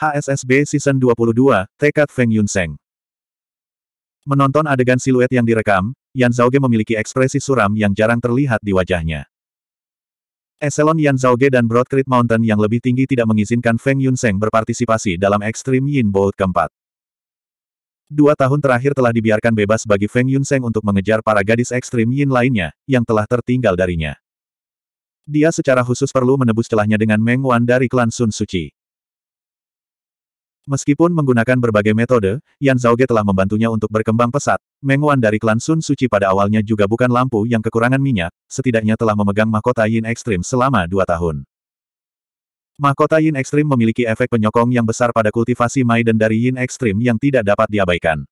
HSSB Season 22, Tekad Feng Yun Menonton adegan siluet yang direkam, Yan Zhaoge memiliki ekspresi suram yang jarang terlihat di wajahnya. Eselon Yan Zhaoge dan Broadcrete Mountain yang lebih tinggi tidak mengizinkan Feng Yun berpartisipasi dalam Extreme Yin Boat keempat. Dua tahun terakhir telah dibiarkan bebas bagi Feng Yun untuk mengejar para gadis Extreme Yin lainnya, yang telah tertinggal darinya. Dia secara khusus perlu menebus celahnya dengan Meng Wan dari klan Sun Suci. Meskipun menggunakan berbagai metode, Yan Zhaoge telah membantunya untuk berkembang pesat. Meng Wan dari klan Sun Suci pada awalnya juga bukan lampu yang kekurangan minyak, setidaknya telah memegang mahkota Yin Ekstrim selama dua tahun. Mahkota Yin Ekstrim memiliki efek penyokong yang besar pada kultivasi Maiden dari Yin Ekstrim yang tidak dapat diabaikan.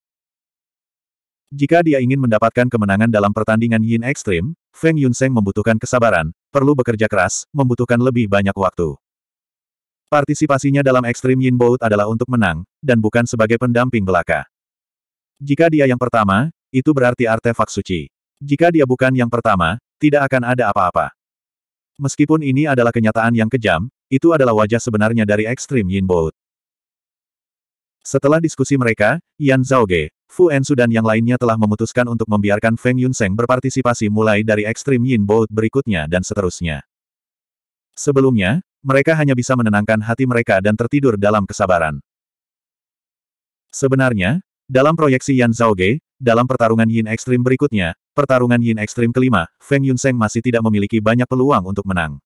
Jika dia ingin mendapatkan kemenangan dalam pertandingan Yin Ekstrim, Feng Yunseng membutuhkan kesabaran, perlu bekerja keras, membutuhkan lebih banyak waktu. Partisipasinya dalam Ekstrim Yin Bout adalah untuk menang, dan bukan sebagai pendamping belaka. Jika dia yang pertama, itu berarti artefak suci. Jika dia bukan yang pertama, tidak akan ada apa-apa. Meskipun ini adalah kenyataan yang kejam, itu adalah wajah sebenarnya dari Ekstrim Yin Bout. Setelah diskusi mereka, Yan Ge, Fu Ensu dan yang lainnya telah memutuskan untuk membiarkan Feng Yun Yunseng berpartisipasi mulai dari Ekstrim Yin Bout berikutnya dan seterusnya. Sebelumnya, mereka hanya bisa menenangkan hati mereka dan tertidur dalam kesabaran. Sebenarnya, dalam proyeksi Yan Zhaoge, dalam pertarungan Yin Ekstrim berikutnya, pertarungan Yin Ekstrim kelima, Feng Yunseng masih tidak memiliki banyak peluang untuk menang.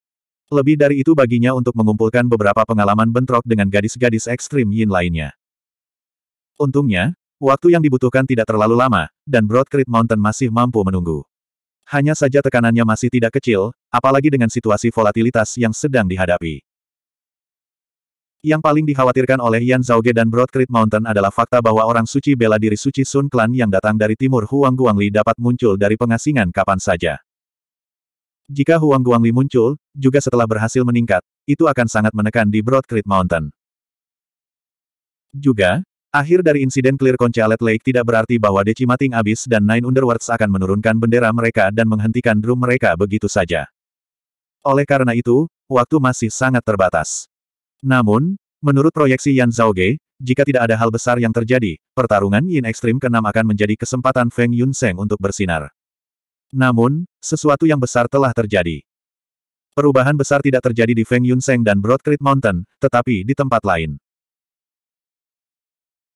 Lebih dari itu baginya untuk mengumpulkan beberapa pengalaman bentrok dengan gadis-gadis ekstrim Yin lainnya. Untungnya, waktu yang dibutuhkan tidak terlalu lama, dan Broad Mountain masih mampu menunggu. Hanya saja tekanannya masih tidak kecil, apalagi dengan situasi volatilitas yang sedang dihadapi. Yang paling dikhawatirkan oleh Yan Zhaoge dan Broadcreek Mountain adalah fakta bahwa orang suci bela diri suci Sun Clan yang datang dari timur Huang Guangli dapat muncul dari pengasingan kapan saja. Jika Huang Guangli muncul, juga setelah berhasil meningkat, itu akan sangat menekan di Broadcreek Mountain. Juga, Akhir dari insiden clear Conchalet Lake tidak berarti bahwa Decimating Abyss dan Nine Underworlds akan menurunkan bendera mereka dan menghentikan drum mereka begitu saja. Oleh karena itu, waktu masih sangat terbatas. Namun, menurut proyeksi Yan Zhaoge, jika tidak ada hal besar yang terjadi, pertarungan Yin Extreme ke-6 akan menjadi kesempatan Feng Yun Seng untuk bersinar. Namun, sesuatu yang besar telah terjadi. Perubahan besar tidak terjadi di Feng Yun Seng dan Broad Creek Mountain, tetapi di tempat lain.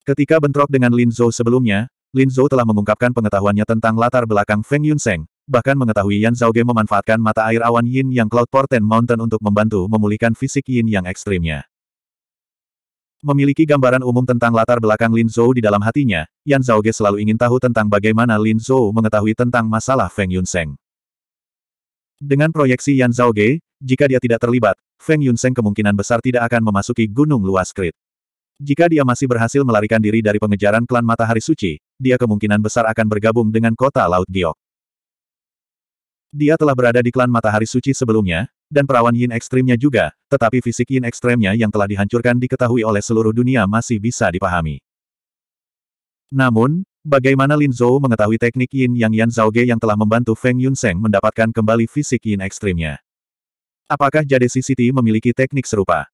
Ketika bentrok dengan Lin Zhou sebelumnya, Lin Zhou telah mengungkapkan pengetahuannya tentang latar belakang Feng Yunseng, bahkan mengetahui Yan Zhaoge memanfaatkan mata air awan Yin yang Cloud Porten Mountain untuk membantu memulihkan fisik Yin yang ekstrimnya. Memiliki gambaran umum tentang latar belakang Lin Zhou di dalam hatinya, Yan Zhaoge selalu ingin tahu tentang bagaimana Lin Zhou mengetahui tentang masalah Feng Yunseng. Dengan proyeksi Yan Zhaoge, jika dia tidak terlibat, Feng Yunseng kemungkinan besar tidak akan memasuki gunung luas Krit. Jika dia masih berhasil melarikan diri dari pengejaran klan Matahari Suci, dia kemungkinan besar akan bergabung dengan kota Laut Giok. Dia telah berada di klan Matahari Suci sebelumnya, dan perawan Yin ekstrimnya juga, tetapi fisik Yin ekstrimnya yang telah dihancurkan diketahui oleh seluruh dunia masih bisa dipahami. Namun, bagaimana Lin Zhou mengetahui teknik Yin Yang Yan Ge yang telah membantu Feng Yunseng mendapatkan kembali fisik Yin ekstrimnya? Apakah Jade City memiliki teknik serupa?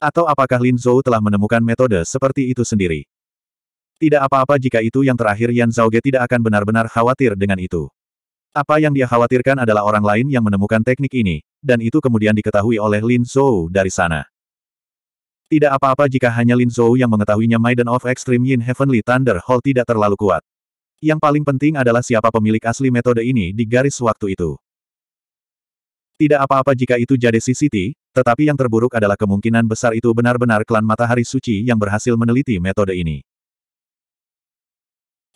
Atau apakah Lin Zhou telah menemukan metode seperti itu sendiri? Tidak apa-apa jika itu yang terakhir Yan Zhaoge tidak akan benar-benar khawatir dengan itu. Apa yang dia khawatirkan adalah orang lain yang menemukan teknik ini, dan itu kemudian diketahui oleh Lin Zhou dari sana. Tidak apa-apa jika hanya Lin Zhou yang mengetahuinya Maiden of Extreme Yin Heavenly Thunder Hall tidak terlalu kuat. Yang paling penting adalah siapa pemilik asli metode ini di garis waktu itu. Tidak apa-apa jika itu jadi City, tetapi yang terburuk adalah kemungkinan besar itu benar-benar klan Matahari Suci yang berhasil meneliti metode ini.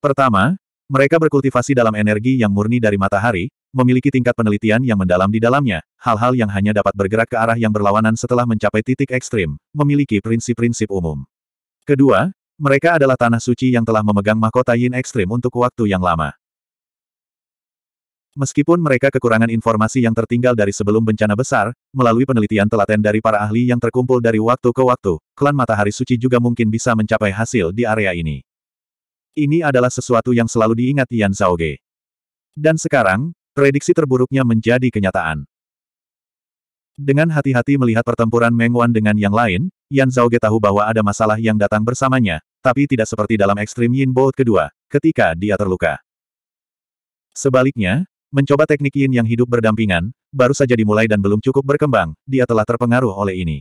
Pertama, mereka berkultivasi dalam energi yang murni dari matahari, memiliki tingkat penelitian yang mendalam di dalamnya, hal-hal yang hanya dapat bergerak ke arah yang berlawanan setelah mencapai titik ekstrim, memiliki prinsip-prinsip umum. Kedua, mereka adalah tanah suci yang telah memegang mahkota yin ekstrim untuk waktu yang lama. Meskipun mereka kekurangan informasi yang tertinggal dari sebelum bencana besar, melalui penelitian telaten dari para ahli yang terkumpul dari waktu ke waktu, klan Matahari Suci juga mungkin bisa mencapai hasil di area ini. Ini adalah sesuatu yang selalu diingat Yan Ge. Dan sekarang, prediksi terburuknya menjadi kenyataan. Dengan hati-hati melihat pertempuran Meng Wan dengan yang lain, Yan Ge tahu bahwa ada masalah yang datang bersamanya, tapi tidak seperti dalam ekstrim Yin Bolt kedua, ketika dia terluka. Sebaliknya, Mencoba teknik yin yang hidup berdampingan, baru saja dimulai dan belum cukup berkembang, dia telah terpengaruh oleh ini.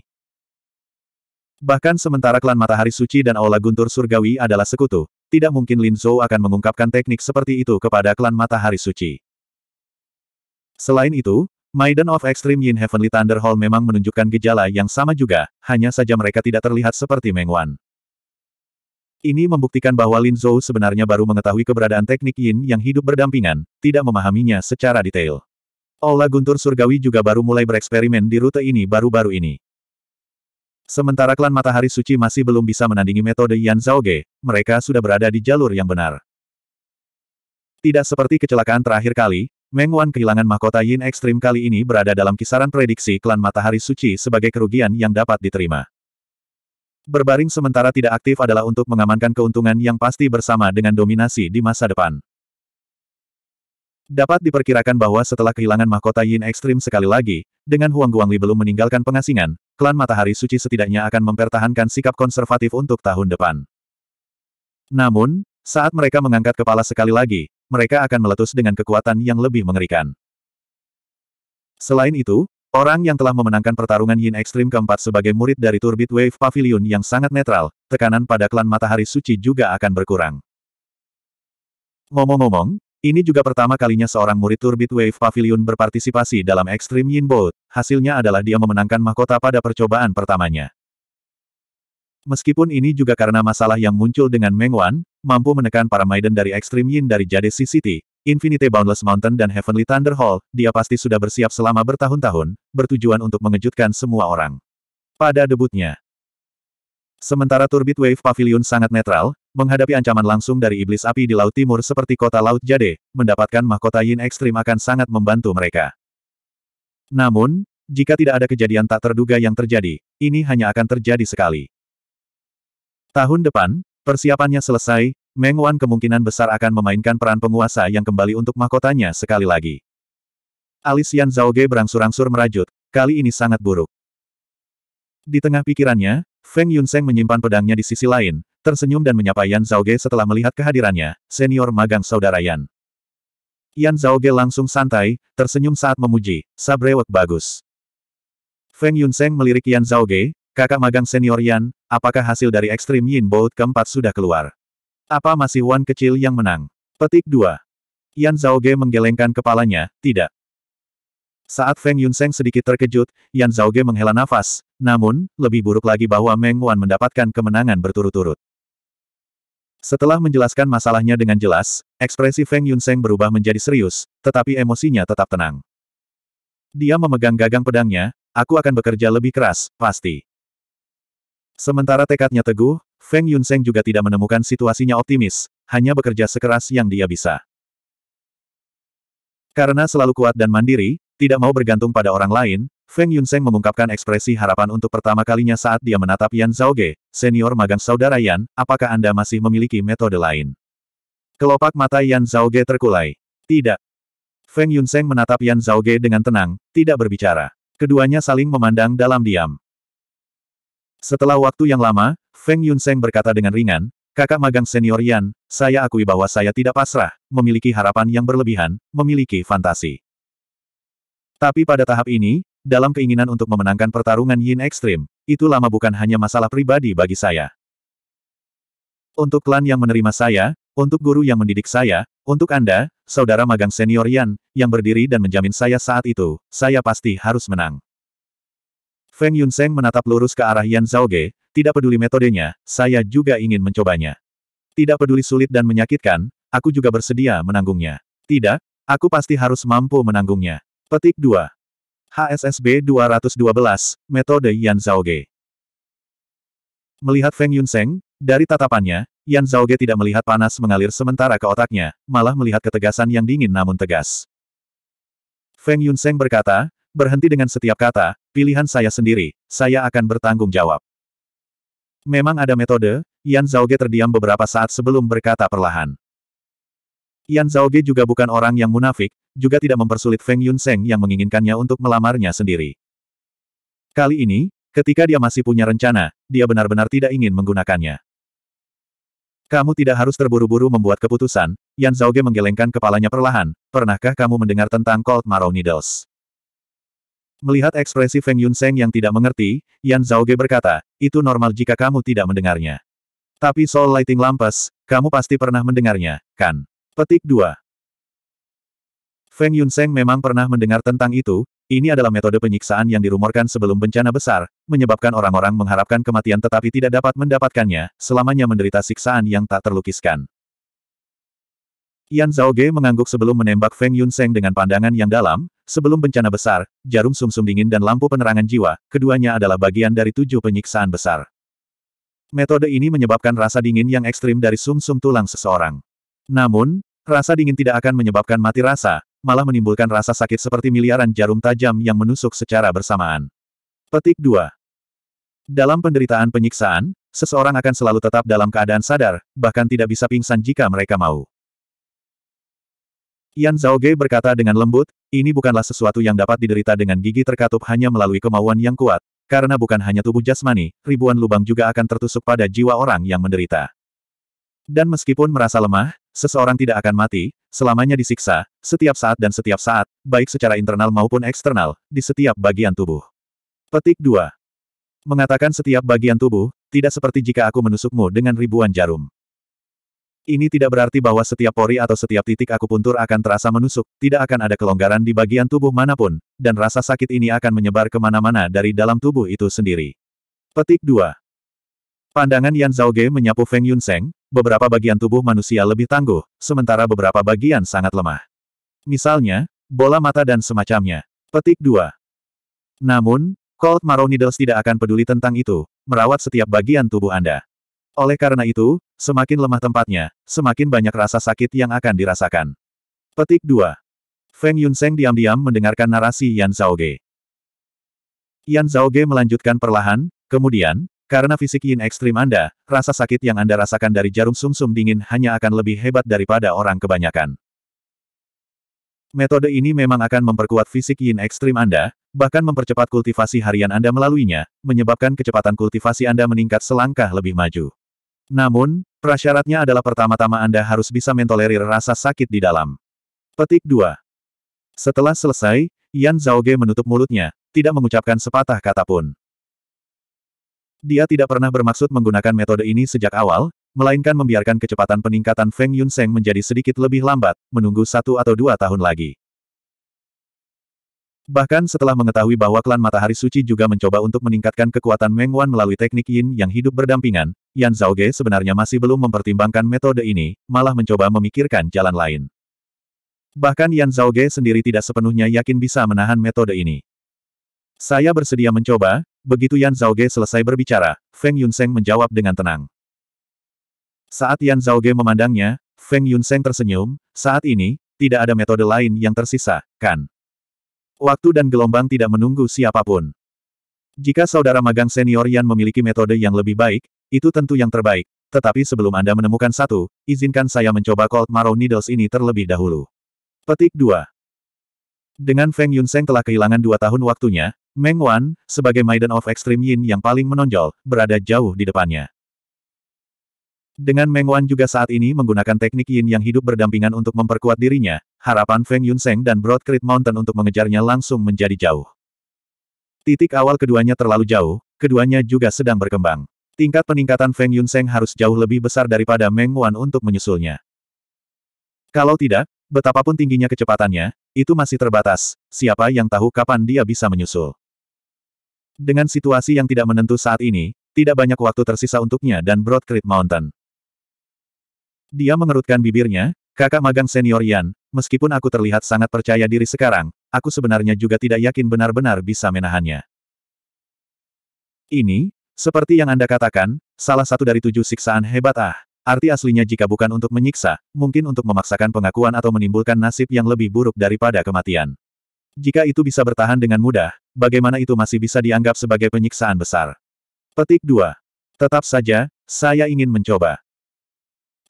Bahkan sementara klan Matahari Suci dan Aula Guntur Surgawi adalah sekutu, tidak mungkin Lin Zhou akan mengungkapkan teknik seperti itu kepada klan Matahari Suci. Selain itu, Maiden of Extreme Yin Heavenly Thunder Hall memang menunjukkan gejala yang sama juga, hanya saja mereka tidak terlihat seperti Meng Wan. Ini membuktikan bahwa Lin Zhou sebenarnya baru mengetahui keberadaan teknik yin yang hidup berdampingan, tidak memahaminya secara detail. Ola Guntur Surgawi juga baru mulai bereksperimen di rute ini baru-baru ini. Sementara klan Matahari Suci masih belum bisa menandingi metode Yan Ge, mereka sudah berada di jalur yang benar. Tidak seperti kecelakaan terakhir kali, Meng Wan kehilangan mahkota Yin Ekstrim kali ini berada dalam kisaran prediksi klan Matahari Suci sebagai kerugian yang dapat diterima. Berbaring sementara tidak aktif adalah untuk mengamankan keuntungan yang pasti bersama dengan dominasi di masa depan. Dapat diperkirakan bahwa setelah kehilangan mahkota Yin ekstrim sekali lagi, dengan Huang Guangli belum meninggalkan pengasingan, klan Matahari Suci setidaknya akan mempertahankan sikap konservatif untuk tahun depan. Namun, saat mereka mengangkat kepala sekali lagi, mereka akan meletus dengan kekuatan yang lebih mengerikan. Selain itu, Orang yang telah memenangkan pertarungan Yin Extreme keempat sebagai murid dari Turbit Wave Pavilion yang sangat netral, tekanan pada klan Matahari Suci juga akan berkurang. Ngomong-ngomong, ini juga pertama kalinya seorang murid Turbit Wave Pavilion berpartisipasi dalam Extreme Yin Boat, hasilnya adalah dia memenangkan mahkota pada percobaan pertamanya. Meskipun ini juga karena masalah yang muncul dengan Meng Wan, mampu menekan para Maiden dari Extreme Yin dari Jade City, Infinite Boundless Mountain dan Heavenly Thunder Hall, dia pasti sudah bersiap selama bertahun-tahun, bertujuan untuk mengejutkan semua orang. Pada debutnya. Sementara Turbit Wave Pavilion sangat netral, menghadapi ancaman langsung dari Iblis Api di Laut Timur seperti kota Laut Jade, mendapatkan mahkota Yin Ekstrim akan sangat membantu mereka. Namun, jika tidak ada kejadian tak terduga yang terjadi, ini hanya akan terjadi sekali. Tahun depan, persiapannya selesai, Meng Wan kemungkinan besar akan memainkan peran penguasa yang kembali untuk mahkotanya sekali lagi. Alis Yan Ge berangsur-angsur merajut, kali ini sangat buruk. Di tengah pikirannya, Feng Yunseng menyimpan pedangnya di sisi lain, tersenyum dan menyapa Yan Ge setelah melihat kehadirannya, senior magang saudara Yan. Yan Ge langsung santai, tersenyum saat memuji, sabrewek bagus. Feng Yunseng melirik Yan Ge. Kakak magang senior Yan, apakah hasil dari ekstrim Yin Boat keempat sudah keluar? Apa masih Wan kecil yang menang? Petik 2. Yan Zhaoge menggelengkan kepalanya, tidak. Saat Feng Yunseng sedikit terkejut, Yan Zhaoge menghela nafas, namun, lebih buruk lagi bahwa Meng Wan mendapatkan kemenangan berturut-turut. Setelah menjelaskan masalahnya dengan jelas, ekspresi Feng Yunseng berubah menjadi serius, tetapi emosinya tetap tenang. Dia memegang gagang pedangnya, aku akan bekerja lebih keras, pasti. Sementara tekadnya teguh, Feng Yunseng juga tidak menemukan situasinya optimis, hanya bekerja sekeras yang dia bisa. Karena selalu kuat dan mandiri, tidak mau bergantung pada orang lain, Feng Yunseng mengungkapkan ekspresi harapan untuk pertama kalinya saat dia menatap Yan Zhaoge, senior magang saudara Yan, apakah Anda masih memiliki metode lain? Kelopak mata Yan Zhaoge terkulai. Tidak. Feng Yunseng menatap Yan Zhaoge dengan tenang, tidak berbicara. Keduanya saling memandang dalam diam. Setelah waktu yang lama, Feng Yunseng berkata dengan ringan, Kakak magang senior Yan, saya akui bahwa saya tidak pasrah, memiliki harapan yang berlebihan, memiliki fantasi. Tapi pada tahap ini, dalam keinginan untuk memenangkan pertarungan Yin Ekstrim, itu lama bukan hanya masalah pribadi bagi saya. Untuk klan yang menerima saya, untuk guru yang mendidik saya, untuk Anda, saudara magang senior Yan, yang berdiri dan menjamin saya saat itu, saya pasti harus menang. Feng Yunseng menatap lurus ke arah Yan Zhaoge, tidak peduli metodenya, saya juga ingin mencobanya. Tidak peduli sulit dan menyakitkan, aku juga bersedia menanggungnya. Tidak, aku pasti harus mampu menanggungnya. Petik 2. HSSB 212, Metode Yan Zhaoge. Melihat Feng Yunseng, dari tatapannya, Yan Zhaoge tidak melihat panas mengalir sementara ke otaknya, malah melihat ketegasan yang dingin namun tegas. Feng Yunseng berkata, Berhenti dengan setiap kata, pilihan saya sendiri, saya akan bertanggung jawab. Memang ada metode, Yan Ge terdiam beberapa saat sebelum berkata perlahan. Yan Ge juga bukan orang yang munafik, juga tidak mempersulit Feng Yun Yunseng yang menginginkannya untuk melamarnya sendiri. Kali ini, ketika dia masih punya rencana, dia benar-benar tidak ingin menggunakannya. Kamu tidak harus terburu-buru membuat keputusan, Yan Ge menggelengkan kepalanya perlahan, pernahkah kamu mendengar tentang Cold Marrow Needles? Melihat ekspresi Feng Yunseng yang tidak mengerti, Yan Zhaoge berkata, itu normal jika kamu tidak mendengarnya. Tapi Soul lighting Lampas, kamu pasti pernah mendengarnya, kan? Petik 2. Feng Yunseng memang pernah mendengar tentang itu, ini adalah metode penyiksaan yang dirumorkan sebelum bencana besar, menyebabkan orang-orang mengharapkan kematian tetapi tidak dapat mendapatkannya, selamanya menderita siksaan yang tak terlukiskan. Yan Zhaoge mengangguk sebelum menembak Feng Yunseng dengan pandangan yang dalam, Sebelum bencana besar, jarum sumsum -sum dingin dan lampu penerangan jiwa, keduanya adalah bagian dari tujuh penyiksaan besar. Metode ini menyebabkan rasa dingin yang ekstrim dari sumsum -sum tulang seseorang. Namun, rasa dingin tidak akan menyebabkan mati rasa, malah menimbulkan rasa sakit seperti miliaran jarum tajam yang menusuk secara bersamaan. Petik 2. Dalam penderitaan penyiksaan, seseorang akan selalu tetap dalam keadaan sadar, bahkan tidak bisa pingsan jika mereka mau. Yan Zhao Ge berkata dengan lembut, ini bukanlah sesuatu yang dapat diderita dengan gigi terkatup hanya melalui kemauan yang kuat, karena bukan hanya tubuh jasmani, ribuan lubang juga akan tertusuk pada jiwa orang yang menderita. Dan meskipun merasa lemah, seseorang tidak akan mati, selamanya disiksa, setiap saat dan setiap saat, baik secara internal maupun eksternal, di setiap bagian tubuh. Petik 2. Mengatakan setiap bagian tubuh, tidak seperti jika aku menusukmu dengan ribuan jarum. Ini tidak berarti bahwa setiap pori atau setiap titik aku akupuntur akan terasa menusuk, tidak akan ada kelonggaran di bagian tubuh manapun, dan rasa sakit ini akan menyebar kemana-mana dari dalam tubuh itu sendiri. Petik 2. Pandangan Yan Zhao Ge menyapu Feng Yun Yunseng, beberapa bagian tubuh manusia lebih tangguh, sementara beberapa bagian sangat lemah. Misalnya, bola mata dan semacamnya. Petik 2. Namun, Cold Marrow Needles tidak akan peduli tentang itu, merawat setiap bagian tubuh Anda. Oleh karena itu, semakin lemah tempatnya, semakin banyak rasa sakit yang akan dirasakan. Petik 2. Feng Yunseng diam-diam mendengarkan narasi Yan Zhaoge. Yan Zhaoge melanjutkan perlahan, kemudian, karena fisik yin ekstrim Anda, rasa sakit yang Anda rasakan dari jarum sumsum -sum dingin hanya akan lebih hebat daripada orang kebanyakan. Metode ini memang akan memperkuat fisik yin ekstrim Anda, bahkan mempercepat kultivasi harian Anda melaluinya, menyebabkan kecepatan kultivasi Anda meningkat selangkah lebih maju. Namun, prasyaratnya adalah pertama-tama Anda harus bisa mentolerir rasa sakit di dalam. Petik 2. Setelah selesai, Yan Zhaoge menutup mulutnya, tidak mengucapkan sepatah kata pun. Dia tidak pernah bermaksud menggunakan metode ini sejak awal, melainkan membiarkan kecepatan peningkatan Feng Yunseng menjadi sedikit lebih lambat, menunggu satu atau dua tahun lagi. Bahkan setelah mengetahui bahwa klan Matahari Suci juga mencoba untuk meningkatkan kekuatan Meng Wan melalui teknik yin yang hidup berdampingan, Yan Zhaoge sebenarnya masih belum mempertimbangkan metode ini, malah mencoba memikirkan jalan lain. Bahkan Yan Zhaoge sendiri tidak sepenuhnya yakin bisa menahan metode ini. Saya bersedia mencoba, begitu Yan Zhaoge selesai berbicara, Feng Yunseng menjawab dengan tenang. Saat Yan Zhaoge memandangnya, Feng Yunseng tersenyum, saat ini, tidak ada metode lain yang tersisa, kan? Waktu dan gelombang tidak menunggu siapapun. Jika saudara magang senior Yan memiliki metode yang lebih baik, itu tentu yang terbaik. Tetapi sebelum Anda menemukan satu, izinkan saya mencoba Cold Marrow Needles ini terlebih dahulu. Petik 2. Dengan Feng Yunseng telah kehilangan dua tahun waktunya, Meng Wan, sebagai Maiden of Extreme Yin yang paling menonjol, berada jauh di depannya. Dengan Meng Wan juga saat ini menggunakan teknik Yin yang hidup berdampingan untuk memperkuat dirinya, harapan Feng Yunseng dan Broad Creek Mountain untuk mengejarnya langsung menjadi jauh. Titik awal keduanya terlalu jauh, keduanya juga sedang berkembang. Tingkat peningkatan Feng Yunseng harus jauh lebih besar daripada Meng Wan untuk menyusulnya. Kalau tidak, betapapun tingginya kecepatannya, itu masih terbatas, siapa yang tahu kapan dia bisa menyusul. Dengan situasi yang tidak menentu saat ini, tidak banyak waktu tersisa untuknya dan Broad Creek Mountain. Dia mengerutkan bibirnya, Kakak magang senior Yan, meskipun aku terlihat sangat percaya diri sekarang, aku sebenarnya juga tidak yakin benar-benar bisa menahannya. Ini, seperti yang Anda katakan, salah satu dari tujuh siksaan hebat ah. Arti aslinya jika bukan untuk menyiksa, mungkin untuk memaksakan pengakuan atau menimbulkan nasib yang lebih buruk daripada kematian. Jika itu bisa bertahan dengan mudah, bagaimana itu masih bisa dianggap sebagai penyiksaan besar? Petik 2. Tetap saja, saya ingin mencoba.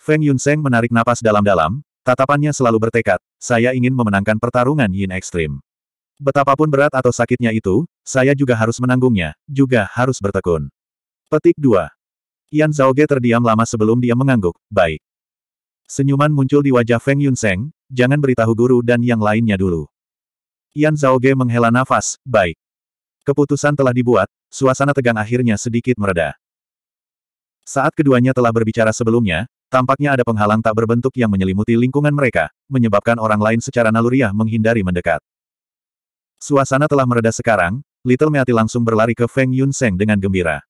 Feng Yunseng menarik napas dalam-dalam, tatapannya selalu bertekad, saya ingin memenangkan pertarungan Yin Ekstrim. Betapapun berat atau sakitnya itu, saya juga harus menanggungnya, juga harus bertekun. Petik 2. Yan Zhaoge terdiam lama sebelum dia mengangguk, baik. Senyuman muncul di wajah Feng Yunseng, jangan beritahu guru dan yang lainnya dulu. Yan Zhaoge menghela nafas, baik. Keputusan telah dibuat, suasana tegang akhirnya sedikit mereda. Saat keduanya telah berbicara sebelumnya, Tampaknya ada penghalang tak berbentuk yang menyelimuti lingkungan mereka, menyebabkan orang lain secara naluriah menghindari mendekat. Suasana telah mereda sekarang, Little Meati langsung berlari ke Feng Yun Seng dengan gembira.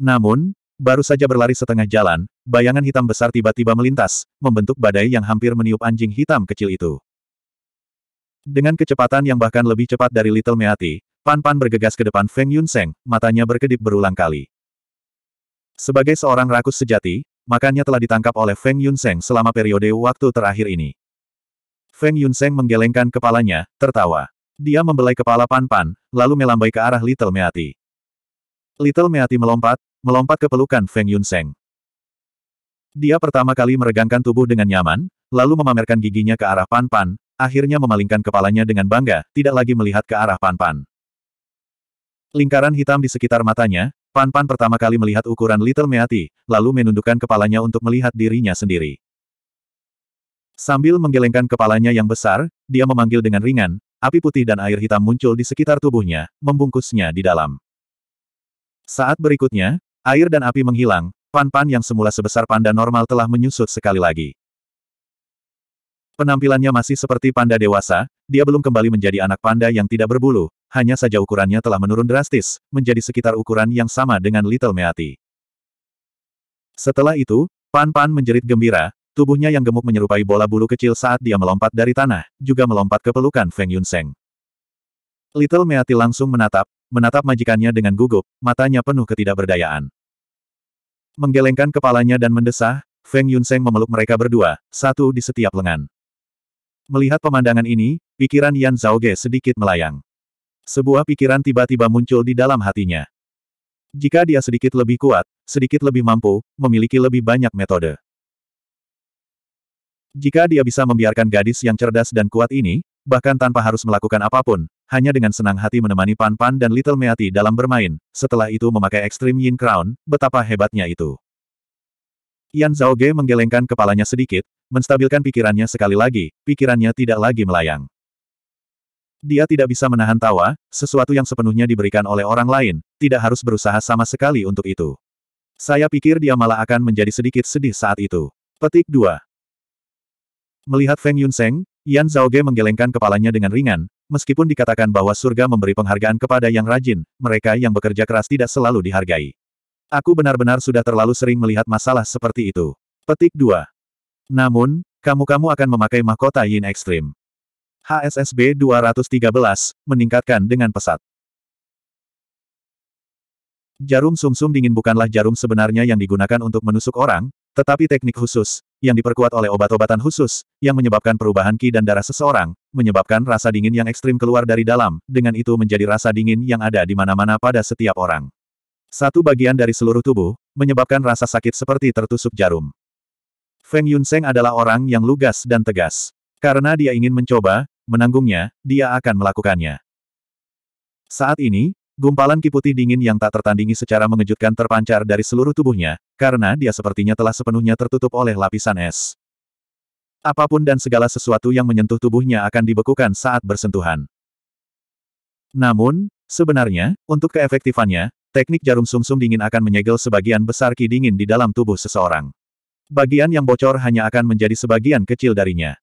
Namun, baru saja berlari setengah jalan, bayangan hitam besar tiba-tiba melintas, membentuk badai yang hampir meniup anjing hitam kecil itu. Dengan kecepatan yang bahkan lebih cepat dari Little Meati, Pan Pan bergegas ke depan Feng Yun Seng, matanya berkedip berulang kali. Sebagai seorang rakus sejati, makanya telah ditangkap oleh Feng Yunseng selama periode waktu terakhir ini. Feng Yunseng menggelengkan kepalanya, tertawa. Dia membelai kepala Pan-Pan, lalu melambai ke arah Little Meati. Little Meati melompat, melompat ke pelukan Feng Yunseng. Dia pertama kali meregangkan tubuh dengan nyaman, lalu memamerkan giginya ke arah Pan-Pan, akhirnya memalingkan kepalanya dengan bangga, tidak lagi melihat ke arah Pan-Pan. Lingkaran hitam di sekitar matanya, Pan Pan pertama kali melihat ukuran Little Meati, lalu menundukkan kepalanya untuk melihat dirinya sendiri. Sambil menggelengkan kepalanya yang besar, dia memanggil dengan ringan, api putih dan air hitam muncul di sekitar tubuhnya, membungkusnya di dalam. Saat berikutnya, air dan api menghilang, Pan-Pan yang semula sebesar panda normal telah menyusut sekali lagi. Penampilannya masih seperti panda dewasa, dia belum kembali menjadi anak panda yang tidak berbulu, hanya saja ukurannya telah menurun drastis, menjadi sekitar ukuran yang sama dengan Little Meati. Setelah itu, Pan Pan menjerit gembira, tubuhnya yang gemuk menyerupai bola bulu kecil saat dia melompat dari tanah, juga melompat ke pelukan Feng Yunseng. Little Meati langsung menatap, menatap majikannya dengan gugup, matanya penuh ketidakberdayaan. Menggelengkan kepalanya dan mendesah, Feng Yunseng memeluk mereka berdua, satu di setiap lengan. Melihat pemandangan ini, pikiran Yan Zhao Ge sedikit melayang. Sebuah pikiran tiba-tiba muncul di dalam hatinya. Jika dia sedikit lebih kuat, sedikit lebih mampu, memiliki lebih banyak metode. Jika dia bisa membiarkan gadis yang cerdas dan kuat ini, bahkan tanpa harus melakukan apapun, hanya dengan senang hati menemani Pan Pan dan Little Meati dalam bermain, setelah itu memakai Extreme Yin Crown, betapa hebatnya itu. Yan Zhao Ge menggelengkan kepalanya sedikit, menstabilkan pikirannya sekali lagi, pikirannya tidak lagi melayang. Dia tidak bisa menahan tawa, sesuatu yang sepenuhnya diberikan oleh orang lain, tidak harus berusaha sama sekali untuk itu. Saya pikir dia malah akan menjadi sedikit sedih saat itu. Petik 2. Melihat Feng Yunseng, Yan Zhaoge menggelengkan kepalanya dengan ringan, meskipun dikatakan bahwa surga memberi penghargaan kepada yang rajin, mereka yang bekerja keras tidak selalu dihargai. Aku benar-benar sudah terlalu sering melihat masalah seperti itu. Petik 2. Namun, kamu-kamu akan memakai mahkota Yin Extreme. HSSB 213, meningkatkan dengan pesat. Jarum sumsum -sum dingin bukanlah jarum sebenarnya yang digunakan untuk menusuk orang, tetapi teknik khusus, yang diperkuat oleh obat-obatan khusus, yang menyebabkan perubahan ki dan darah seseorang, menyebabkan rasa dingin yang ekstrim keluar dari dalam, dengan itu menjadi rasa dingin yang ada di mana-mana pada setiap orang. Satu bagian dari seluruh tubuh, menyebabkan rasa sakit seperti tertusuk jarum. Feng Yunseng adalah orang yang lugas dan tegas. Karena dia ingin mencoba, menanggungnya, dia akan melakukannya. Saat ini, gumpalan kiputi dingin yang tak tertandingi secara mengejutkan terpancar dari seluruh tubuhnya, karena dia sepertinya telah sepenuhnya tertutup oleh lapisan es. Apapun dan segala sesuatu yang menyentuh tubuhnya akan dibekukan saat bersentuhan. Namun, sebenarnya, untuk keefektifannya, teknik jarum sumsum -sum dingin akan menyegel sebagian besar ki dingin di dalam tubuh seseorang. Bagian yang bocor hanya akan menjadi sebagian kecil darinya.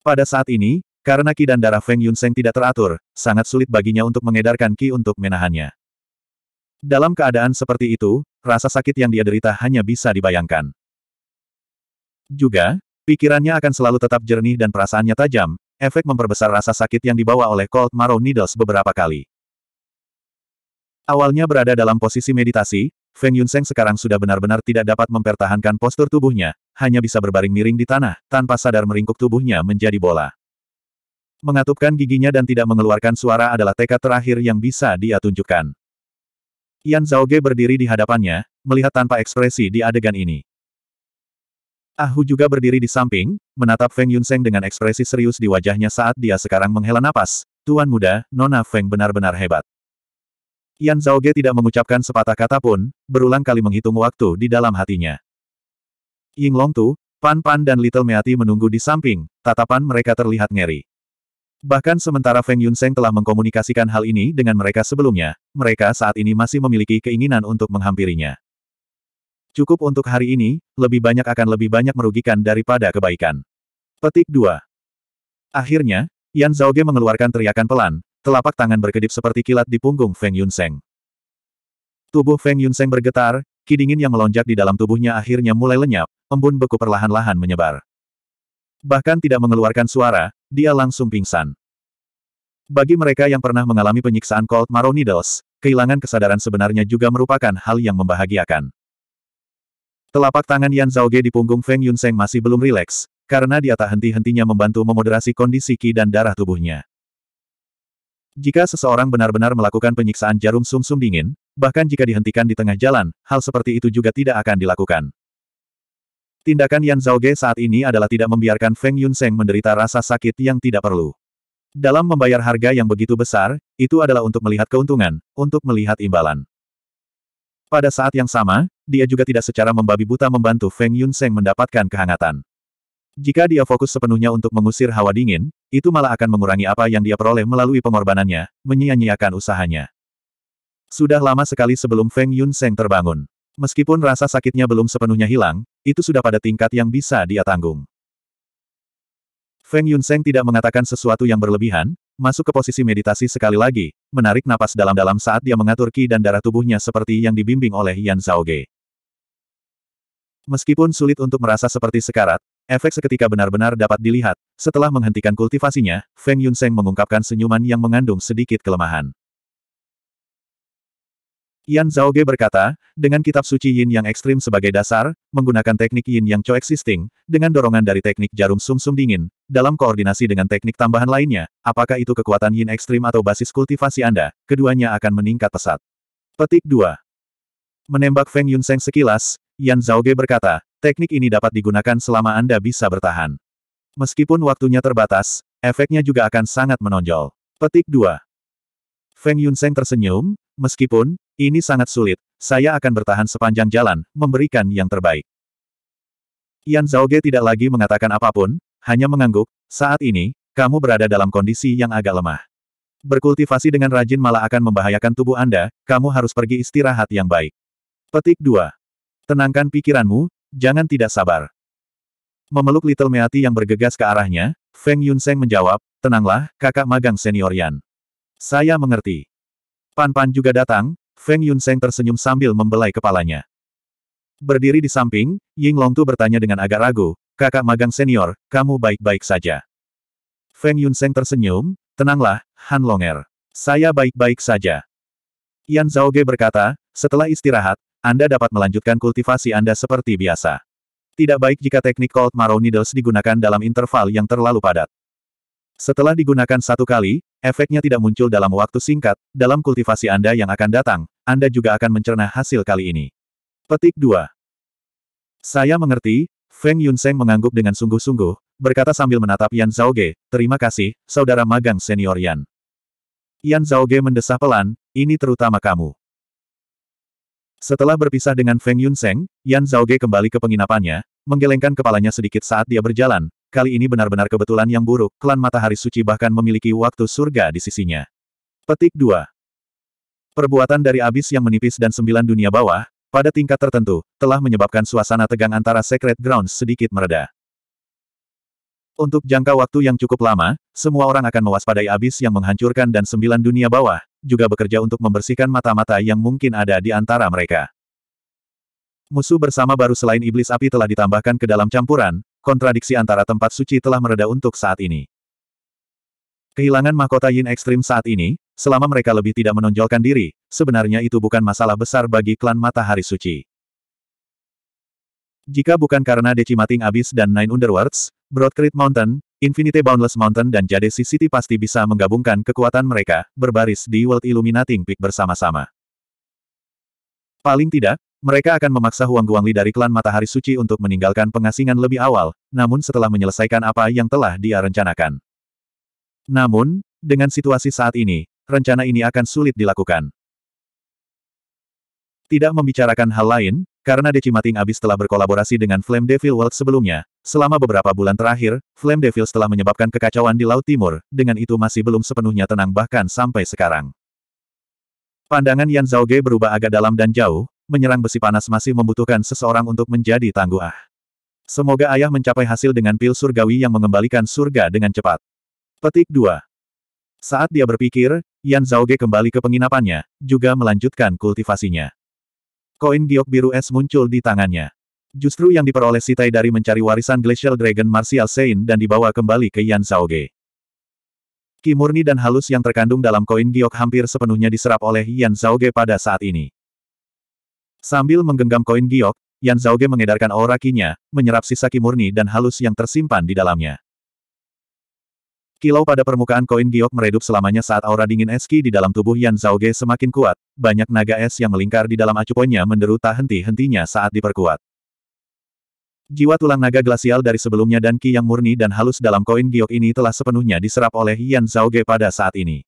Pada saat ini, karena ki dan darah Feng Yunseng tidak teratur, sangat sulit baginya untuk mengedarkan ki untuk menahannya. Dalam keadaan seperti itu, rasa sakit yang dia derita hanya bisa dibayangkan. Juga, pikirannya akan selalu tetap jernih dan perasaannya tajam, efek memperbesar rasa sakit yang dibawa oleh Cold Marrow Needles beberapa kali. Awalnya berada dalam posisi meditasi, Feng Yunseng sekarang sudah benar-benar tidak dapat mempertahankan postur tubuhnya, hanya bisa berbaring miring di tanah, tanpa sadar meringkuk tubuhnya menjadi bola mengatupkan giginya dan tidak mengeluarkan suara adalah tekad terakhir yang bisa dia tunjukkan. Yan Zhaoge berdiri di hadapannya, melihat tanpa ekspresi di adegan ini. Ahu juga berdiri di samping, menatap Feng Yunseng dengan ekspresi serius di wajahnya saat dia sekarang menghela napas. Tuan muda, Nona Feng benar-benar hebat. Yan Zhaoge tidak mengucapkan sepatah kata pun, berulang kali menghitung waktu di dalam hatinya. Ying Long Tu, Pan Pan dan Little Meati menunggu di samping, tatapan mereka terlihat ngeri. Bahkan sementara Feng Yunseng telah mengkomunikasikan hal ini dengan mereka sebelumnya, mereka saat ini masih memiliki keinginan untuk menghampirinya. Cukup untuk hari ini, lebih banyak akan lebih banyak merugikan daripada kebaikan. Petik 2. Akhirnya, Yan Zhaoge mengeluarkan teriakan pelan, telapak tangan berkedip seperti kilat di punggung Feng Yunseng. Tubuh Feng Yunseng bergetar, kidingin yang melonjak di dalam tubuhnya akhirnya mulai lenyap, embun beku perlahan-lahan menyebar. Bahkan tidak mengeluarkan suara, dia langsung pingsan. Bagi mereka yang pernah mengalami penyiksaan Cold Marrow Needles, kehilangan kesadaran sebenarnya juga merupakan hal yang membahagiakan. Telapak tangan Yan Zhaoge di punggung Feng Yunseng masih belum rileks, karena dia tak henti-hentinya membantu memoderasi kondisi ki dan darah tubuhnya. Jika seseorang benar-benar melakukan penyiksaan jarum sumsum -sum dingin, bahkan jika dihentikan di tengah jalan, hal seperti itu juga tidak akan dilakukan. Tindakan Yan Ge saat ini adalah tidak membiarkan Feng Yun Yunseng menderita rasa sakit yang tidak perlu. Dalam membayar harga yang begitu besar, itu adalah untuk melihat keuntungan, untuk melihat imbalan. Pada saat yang sama, dia juga tidak secara membabi buta membantu Feng Yun Yunseng mendapatkan kehangatan. Jika dia fokus sepenuhnya untuk mengusir hawa dingin, itu malah akan mengurangi apa yang dia peroleh melalui pengorbanannya, menyia-nyiakan usahanya. Sudah lama sekali sebelum Feng Yun Yunseng terbangun. Meskipun rasa sakitnya belum sepenuhnya hilang, itu sudah pada tingkat yang bisa dia tanggung. Feng Yunseng tidak mengatakan sesuatu yang berlebihan, masuk ke posisi meditasi sekali lagi, menarik napas dalam-dalam saat dia mengatur ki dan darah tubuhnya seperti yang dibimbing oleh Yan Zhaoge. Meskipun sulit untuk merasa seperti sekarat, efek seketika benar-benar dapat dilihat. Setelah menghentikan kultivasinya, Feng Yunseng mengungkapkan senyuman yang mengandung sedikit kelemahan. Yan Zhao Ge berkata, dengan kitab suci Yin yang ekstrim sebagai dasar, menggunakan teknik Yin yang coexisting, dengan dorongan dari teknik jarum sumsum -sum dingin, dalam koordinasi dengan teknik tambahan lainnya, apakah itu kekuatan Yin ekstrim atau basis kultivasi Anda, keduanya akan meningkat pesat. Petik 2. Menembak Feng Yun Yunseng sekilas, Yan Zhao Ge berkata, teknik ini dapat digunakan selama Anda bisa bertahan. Meskipun waktunya terbatas, efeknya juga akan sangat menonjol. Petik 2. Feng Yunseng tersenyum, meskipun, ini sangat sulit, saya akan bertahan sepanjang jalan, memberikan yang terbaik. Yan Zhaoge tidak lagi mengatakan apapun, hanya mengangguk, saat ini, kamu berada dalam kondisi yang agak lemah. Berkultivasi dengan rajin malah akan membahayakan tubuh Anda, kamu harus pergi istirahat yang baik. Petik 2. Tenangkan pikiranmu, jangan tidak sabar. Memeluk Little Meati yang bergegas ke arahnya, Feng Yunseng menjawab, tenanglah, kakak magang senior Yan. Saya mengerti. Pan Pan juga datang, Feng Yunseng tersenyum sambil membelai kepalanya. Berdiri di samping, Ying Longtu bertanya dengan agak ragu, kakak magang senior, kamu baik-baik saja. Feng Yunseng tersenyum, tenanglah, Han Longer. Saya baik-baik saja. Yan Zhaoge berkata, setelah istirahat, Anda dapat melanjutkan kultivasi Anda seperti biasa. Tidak baik jika teknik Cold Marrow Needles digunakan dalam interval yang terlalu padat. Setelah digunakan satu kali, efeknya tidak muncul dalam waktu singkat, dalam kultivasi Anda yang akan datang, Anda juga akan mencerna hasil kali ini. Petik 2. Saya mengerti, Feng Yunseng mengangguk dengan sungguh-sungguh, berkata sambil menatap Yan Zhaoge, terima kasih, saudara magang senior Yan. Yan Zhaoge mendesah pelan, ini terutama kamu. Setelah berpisah dengan Feng Yunseng, Yan Zhaoge kembali ke penginapannya, menggelengkan kepalanya sedikit saat dia berjalan, kali ini benar-benar kebetulan yang buruk, klan matahari suci bahkan memiliki waktu surga di sisinya. Petik 2. Perbuatan dari abis yang menipis dan sembilan dunia bawah, pada tingkat tertentu, telah menyebabkan suasana tegang antara Secret Grounds sedikit mereda. Untuk jangka waktu yang cukup lama, semua orang akan mewaspadai abis yang menghancurkan dan sembilan dunia bawah, juga bekerja untuk membersihkan mata-mata yang mungkin ada di antara mereka. Musuh bersama baru selain iblis api telah ditambahkan ke dalam campuran, kontradiksi antara tempat suci telah mereda untuk saat ini. Kehilangan mahkota Yin ekstrim saat ini, selama mereka lebih tidak menonjolkan diri, sebenarnya itu bukan masalah besar bagi klan Matahari Suci. Jika bukan karena Decimating Abyss dan Nine Underworlds, Broadcrete Mountain, Infinity Boundless Mountain dan Jade City pasti bisa menggabungkan kekuatan mereka, berbaris di World Illuminating Peak bersama-sama. Paling tidak, mereka akan memaksa Huang Guangli dari klan Matahari Suci untuk meninggalkan pengasingan lebih awal, namun setelah menyelesaikan apa yang telah dia rencanakan. Namun, dengan situasi saat ini, rencana ini akan sulit dilakukan. Tidak membicarakan hal lain, karena Decimating Abyss telah berkolaborasi dengan Flame Devil World sebelumnya, selama beberapa bulan terakhir, Flame Devil telah menyebabkan kekacauan di Laut Timur, dengan itu masih belum sepenuhnya tenang bahkan sampai sekarang. Pandangan Yan Ge berubah agak dalam dan jauh, menyerang besi panas masih membutuhkan seseorang untuk menjadi tangguh. Semoga ayah mencapai hasil dengan pil surgawi yang mengembalikan surga dengan cepat. Petik 2. Saat dia berpikir, Yan Zhaoge kembali ke penginapannya, juga melanjutkan kultivasinya. Koin giok biru es muncul di tangannya. Justru yang diperoleh Sitai dari mencari warisan Glacial Dragon Martial Sein dan dibawa kembali ke Yan Zhaoge. Kimurni dan halus yang terkandung dalam koin giok hampir sepenuhnya diserap oleh Yan Zhaoge pada saat ini. Sambil menggenggam koin giok, Yan Zhaoge mengedarkan aura kinya, menyerap sisa kimurni dan halus yang tersimpan di dalamnya. Kilau pada permukaan koin giok meredup selamanya saat aura dingin eski di dalam tubuh Yan Zhaoge semakin kuat, banyak naga es yang melingkar di dalam acuponnya menderu tak henti-hentinya saat diperkuat. Jiwa tulang naga glasial dari sebelumnya dan ki yang murni dan halus dalam koin giok ini telah sepenuhnya diserap oleh Yan Zhaoge pada saat ini.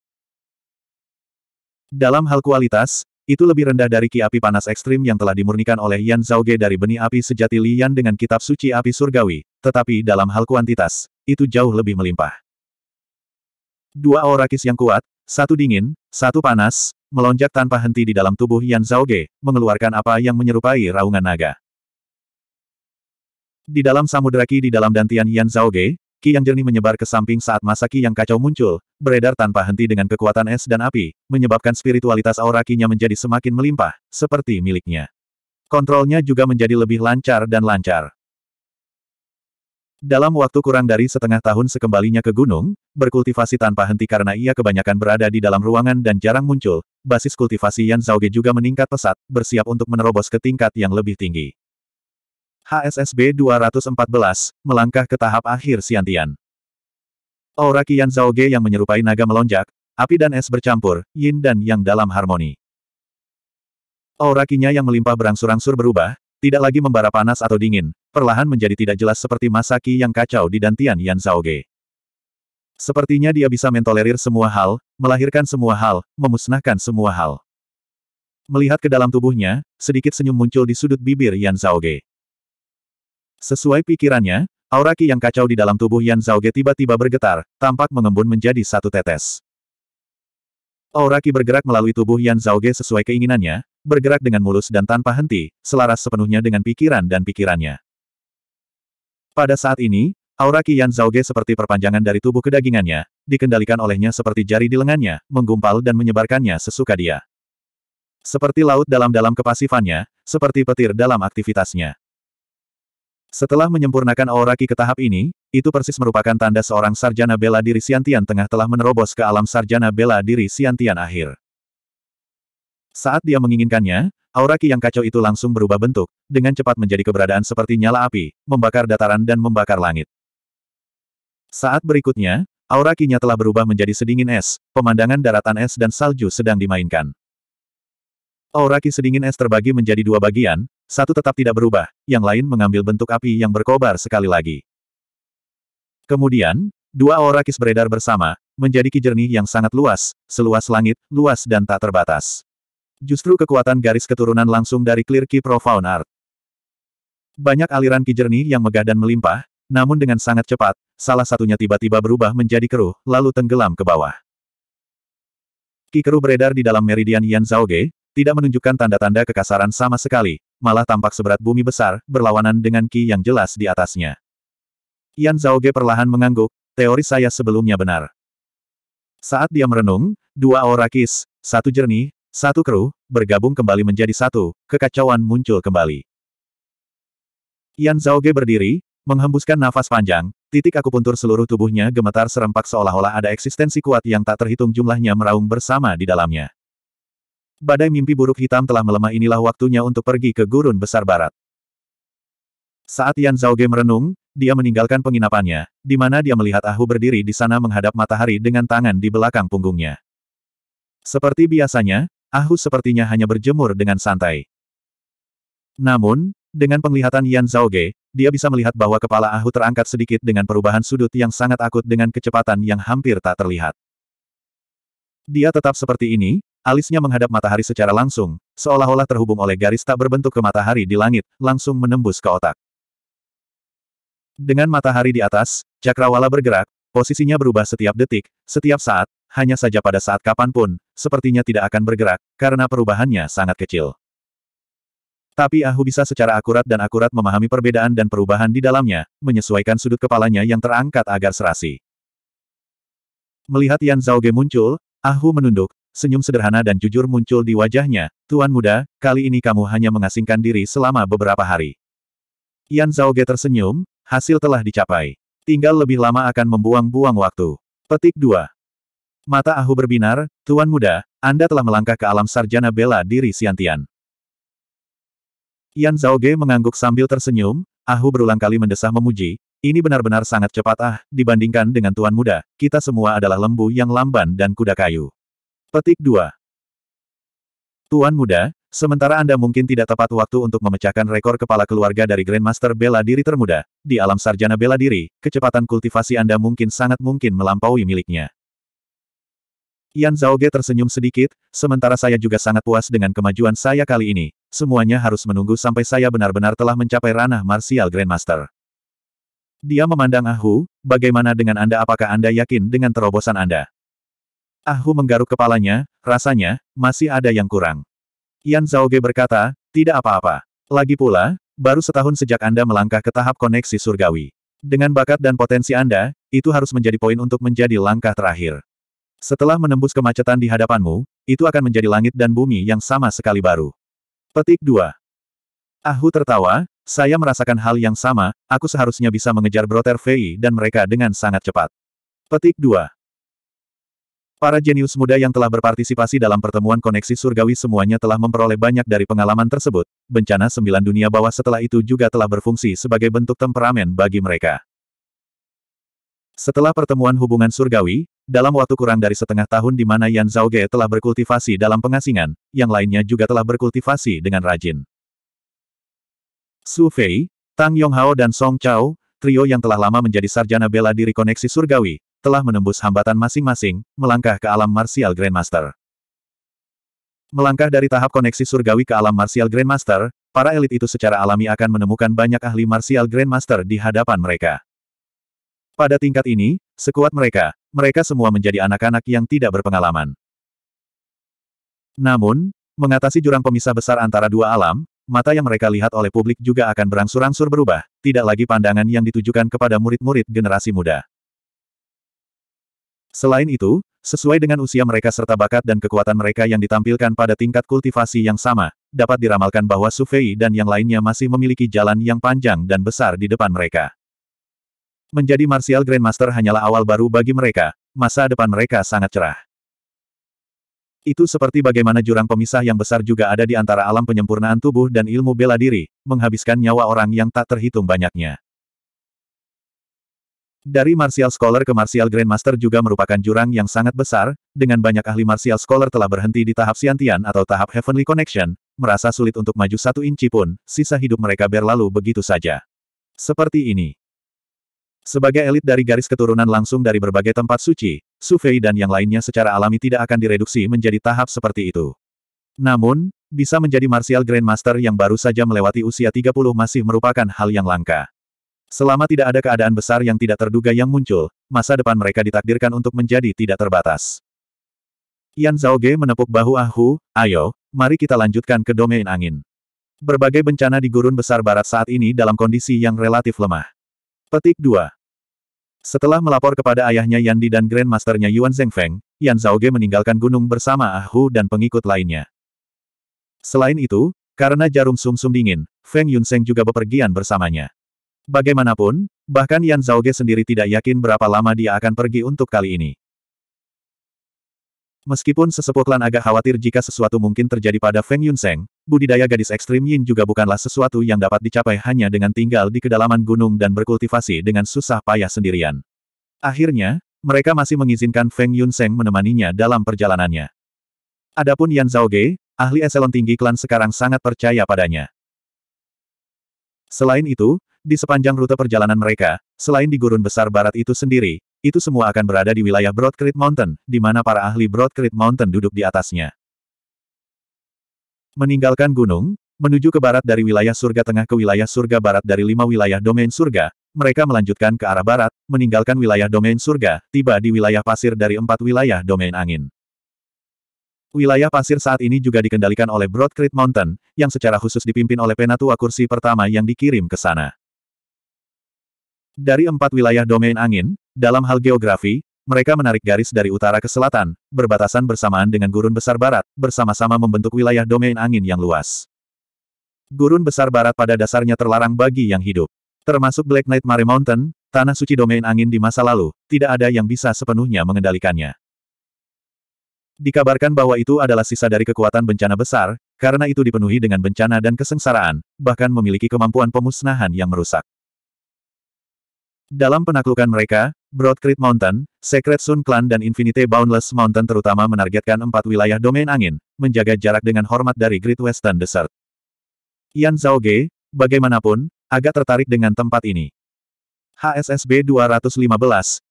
Dalam hal kualitas, itu lebih rendah dari ki api panas ekstrim yang telah dimurnikan oleh Yan Zhaoge dari benih api sejati Lian dengan kitab suci api surgawi, tetapi dalam hal kuantitas, itu jauh lebih melimpah. Dua aura kis yang kuat, satu dingin, satu panas, melonjak tanpa henti di dalam tubuh Yan Zhaoge, mengeluarkan apa yang menyerupai raungan naga. Di dalam samudera ki di dalam dantian Yan Zhaoge, Ki yang jernih menyebar ke samping saat masa Ki yang kacau muncul, beredar tanpa henti dengan kekuatan es dan api, menyebabkan spiritualitas aura Ki-nya menjadi semakin melimpah, seperti miliknya. Kontrolnya juga menjadi lebih lancar dan lancar. Dalam waktu kurang dari setengah tahun sekembalinya ke gunung, berkultivasi tanpa henti karena ia kebanyakan berada di dalam ruangan dan jarang muncul, basis kultivasi Yan Zhaoge juga meningkat pesat, bersiap untuk menerobos ke tingkat yang lebih tinggi. HSSB 214, melangkah ke tahap akhir siantian. Aura Qian Zhaoge yang menyerupai naga melonjak, api dan es bercampur, yin dan yang dalam harmoni. Aura kinya yang melimpah berangsur-angsur berubah, tidak lagi membara panas atau dingin, perlahan menjadi tidak jelas seperti Masaki yang kacau di dantian Yan Zhaoge. Sepertinya dia bisa mentolerir semua hal, melahirkan semua hal, memusnahkan semua hal. Melihat ke dalam tubuhnya, sedikit senyum muncul di sudut bibir Yan Zhaoge. Sesuai pikirannya, aura ki yang kacau di dalam tubuh Yan Zhaoge tiba-tiba bergetar, tampak mengembun menjadi satu tetes. Aura ki bergerak melalui tubuh Yan Zhaoge sesuai keinginannya, bergerak dengan mulus dan tanpa henti, selaras sepenuhnya dengan pikiran dan pikirannya. Pada saat ini, aura ki Yan Zhaoge seperti perpanjangan dari tubuh kedagingannya, dikendalikan olehnya seperti jari di lengannya, menggumpal dan menyebarkannya sesuka dia. Seperti laut dalam-dalam kepasifannya, seperti petir dalam aktivitasnya. Setelah menyempurnakan auraki ke tahap ini, itu persis merupakan tanda seorang sarjana bela diri Siantian tengah telah menerobos ke alam sarjana bela diri Siantian akhir. Saat dia menginginkannya, auraki yang kacau itu langsung berubah bentuk, dengan cepat menjadi keberadaan seperti nyala api, membakar dataran dan membakar langit. Saat berikutnya, aurakinya telah berubah menjadi sedingin es, pemandangan daratan es dan salju sedang dimainkan. Auraki sedingin es terbagi menjadi dua bagian, satu tetap tidak berubah, yang lain mengambil bentuk api yang berkobar sekali lagi. Kemudian, dua aura kis beredar bersama, menjadi kijernih yang sangat luas, seluas langit, luas dan tak terbatas. Justru kekuatan garis keturunan langsung dari Clear Key Profound Art. Banyak aliran kijernih yang megah dan melimpah, namun dengan sangat cepat, salah satunya tiba-tiba berubah menjadi keruh, lalu tenggelam ke bawah. Ki beredar di dalam meridian Yan Zhaoge, tidak menunjukkan tanda-tanda kekasaran sama sekali, malah tampak seberat bumi besar, berlawanan dengan Qi yang jelas di atasnya. Yan Zhao Ge perlahan mengangguk, teori saya sebelumnya benar. Saat dia merenung, dua aura kis, satu jernih, satu keruh, bergabung kembali menjadi satu, kekacauan muncul kembali. Yan Zhao Ge berdiri, menghembuskan nafas panjang, titik akupuntur seluruh tubuhnya gemetar serempak seolah-olah ada eksistensi kuat yang tak terhitung jumlahnya meraung bersama di dalamnya. Badai mimpi buruk hitam telah melemah inilah waktunya untuk pergi ke gurun besar barat. Saat Yan Zhao Ge merenung, dia meninggalkan penginapannya, di mana dia melihat Ahu berdiri di sana menghadap matahari dengan tangan di belakang punggungnya. Seperti biasanya, Ahu sepertinya hanya berjemur dengan santai. Namun, dengan penglihatan Yan Zhao Ge, dia bisa melihat bahwa kepala Ahu terangkat sedikit dengan perubahan sudut yang sangat akut dengan kecepatan yang hampir tak terlihat. Dia tetap seperti ini, alisnya menghadap matahari secara langsung, seolah-olah terhubung oleh garis tak berbentuk ke matahari di langit, langsung menembus ke otak. Dengan matahari di atas, cakrawala bergerak, posisinya berubah setiap detik, setiap saat, hanya saja pada saat kapanpun, sepertinya tidak akan bergerak, karena perubahannya sangat kecil. Tapi Ahu bisa secara akurat dan akurat memahami perbedaan dan perubahan di dalamnya, menyesuaikan sudut kepalanya yang terangkat agar serasi. Melihat Yan Zhaoge muncul, Ahu menunduk, senyum sederhana dan jujur muncul di wajahnya, Tuan Muda, kali ini kamu hanya mengasingkan diri selama beberapa hari. Yan Zhaoge tersenyum, hasil telah dicapai. Tinggal lebih lama akan membuang-buang waktu. Petik 2. Mata Ahu berbinar, Tuan Muda, Anda telah melangkah ke alam sarjana bela diri Siantian. Yan Zhaoge mengangguk sambil tersenyum, Ahu berulang kali mendesah memuji, ini benar-benar sangat cepat ah, dibandingkan dengan Tuan Muda, kita semua adalah lembu yang lamban dan kuda kayu. Petik 2. Tuan muda, sementara Anda mungkin tidak tepat waktu untuk memecahkan rekor kepala keluarga dari Grandmaster bela diri termuda, di alam sarjana bela diri, kecepatan kultivasi Anda mungkin sangat mungkin melampaui miliknya. Yan Zhaoge tersenyum sedikit, sementara saya juga sangat puas dengan kemajuan saya kali ini. Semuanya harus menunggu sampai saya benar-benar telah mencapai ranah martial grandmaster. Dia memandang Ahu, bagaimana dengan Anda apakah Anda yakin dengan terobosan Anda? Ahu menggaruk kepalanya, rasanya, masih ada yang kurang. Yan Zhaoge berkata, tidak apa-apa. Lagi pula, baru setahun sejak Anda melangkah ke tahap koneksi surgawi. Dengan bakat dan potensi Anda, itu harus menjadi poin untuk menjadi langkah terakhir. Setelah menembus kemacetan di hadapanmu, itu akan menjadi langit dan bumi yang sama sekali baru. Petik 2. Ahu tertawa, saya merasakan hal yang sama, aku seharusnya bisa mengejar Broter Fei dan mereka dengan sangat cepat. Petik 2. Para jenius muda yang telah berpartisipasi dalam pertemuan koneksi surgawi semuanya telah memperoleh banyak dari pengalaman tersebut. Bencana sembilan dunia bawah setelah itu juga telah berfungsi sebagai bentuk temperamen bagi mereka. Setelah pertemuan hubungan surgawi, dalam waktu kurang dari setengah tahun di mana Yan Ge telah berkultivasi dalam pengasingan, yang lainnya juga telah berkultivasi dengan rajin. Su Fei, Tang Yong Hao dan Song Chao, trio yang telah lama menjadi sarjana bela diri koneksi surgawi, telah menembus hambatan masing-masing, melangkah ke alam Martial Grandmaster. Melangkah dari tahap koneksi surgawi ke alam Martial Grandmaster, para elit itu secara alami akan menemukan banyak ahli Martial Grandmaster di hadapan mereka. Pada tingkat ini, sekuat mereka, mereka semua menjadi anak-anak yang tidak berpengalaman. Namun, mengatasi jurang pemisah besar antara dua alam, mata yang mereka lihat oleh publik juga akan berangsur-angsur berubah, tidak lagi pandangan yang ditujukan kepada murid-murid generasi muda. Selain itu, sesuai dengan usia mereka serta bakat dan kekuatan mereka yang ditampilkan pada tingkat kultivasi yang sama, dapat diramalkan bahwa Sufei dan yang lainnya masih memiliki jalan yang panjang dan besar di depan mereka. Menjadi Martial Grandmaster hanyalah awal baru bagi mereka, masa depan mereka sangat cerah. Itu seperti bagaimana jurang pemisah yang besar juga ada di antara alam penyempurnaan tubuh dan ilmu bela diri, menghabiskan nyawa orang yang tak terhitung banyaknya. Dari Martial Scholar ke Martial Grandmaster juga merupakan jurang yang sangat besar, dengan banyak ahli Martial Scholar telah berhenti di tahap Siantian atau tahap Heavenly Connection, merasa sulit untuk maju satu inci pun, sisa hidup mereka berlalu begitu saja. Seperti ini. Sebagai elit dari garis keturunan langsung dari berbagai tempat suci, Sufei dan yang lainnya secara alami tidak akan direduksi menjadi tahap seperti itu. Namun, bisa menjadi Martial Grandmaster yang baru saja melewati usia 30 masih merupakan hal yang langka. Selama tidak ada keadaan besar yang tidak terduga yang muncul, masa depan mereka ditakdirkan untuk menjadi tidak terbatas. Yan Ge menepuk bahu Ah Hu, ayo, mari kita lanjutkan ke domain angin. Berbagai bencana di gurun besar barat saat ini dalam kondisi yang relatif lemah. Petik 2. Setelah melapor kepada ayahnya Yandi dan Grandmasternya Yuan Feng, Yan Ge meninggalkan gunung bersama Ah Hu dan pengikut lainnya. Selain itu, karena jarum sumsum -sum dingin, Feng Yunseng juga bepergian bersamanya. Bagaimanapun, bahkan Yan Ge sendiri tidak yakin berapa lama dia akan pergi untuk kali ini. Meskipun sesepuh klan agak khawatir jika sesuatu mungkin terjadi pada Feng Yun Yunseng, budidaya gadis ekstrim Yin juga bukanlah sesuatu yang dapat dicapai hanya dengan tinggal di kedalaman gunung dan berkultivasi dengan susah payah sendirian. Akhirnya, mereka masih mengizinkan Feng Yun Yunseng menemaninya dalam perjalanannya. Adapun Yan Ge, ahli eselon tinggi klan sekarang sangat percaya padanya. Selain itu, di sepanjang rute perjalanan mereka, selain di gurun besar barat itu sendiri, itu semua akan berada di wilayah Broad Mountain, di mana para ahli Broad Mountain duduk di atasnya. Meninggalkan gunung, menuju ke barat dari wilayah surga tengah ke wilayah surga barat dari lima wilayah domain surga, mereka melanjutkan ke arah barat, meninggalkan wilayah domain surga, tiba di wilayah pasir dari empat wilayah domain angin. Wilayah pasir saat ini juga dikendalikan oleh Broad Mountain, yang secara khusus dipimpin oleh penatua kursi pertama yang dikirim ke sana. Dari empat wilayah domain angin, dalam hal geografi, mereka menarik garis dari utara ke selatan, berbatasan bersamaan dengan gurun besar barat, bersama-sama membentuk wilayah domain angin yang luas. Gurun besar barat pada dasarnya terlarang bagi yang hidup. Termasuk Black Knight Mare Mountain, tanah suci domain angin di masa lalu, tidak ada yang bisa sepenuhnya mengendalikannya. Dikabarkan bahwa itu adalah sisa dari kekuatan bencana besar, karena itu dipenuhi dengan bencana dan kesengsaraan, bahkan memiliki kemampuan pemusnahan yang merusak. Dalam penaklukan mereka, Broadcreek Mountain, Secret Sun Clan dan Infinity Boundless Mountain terutama menargetkan empat wilayah domain angin, menjaga jarak dengan hormat dari Great Western Desert. Yan Zhao Ge, bagaimanapun, agak tertarik dengan tempat ini. HSSB 215,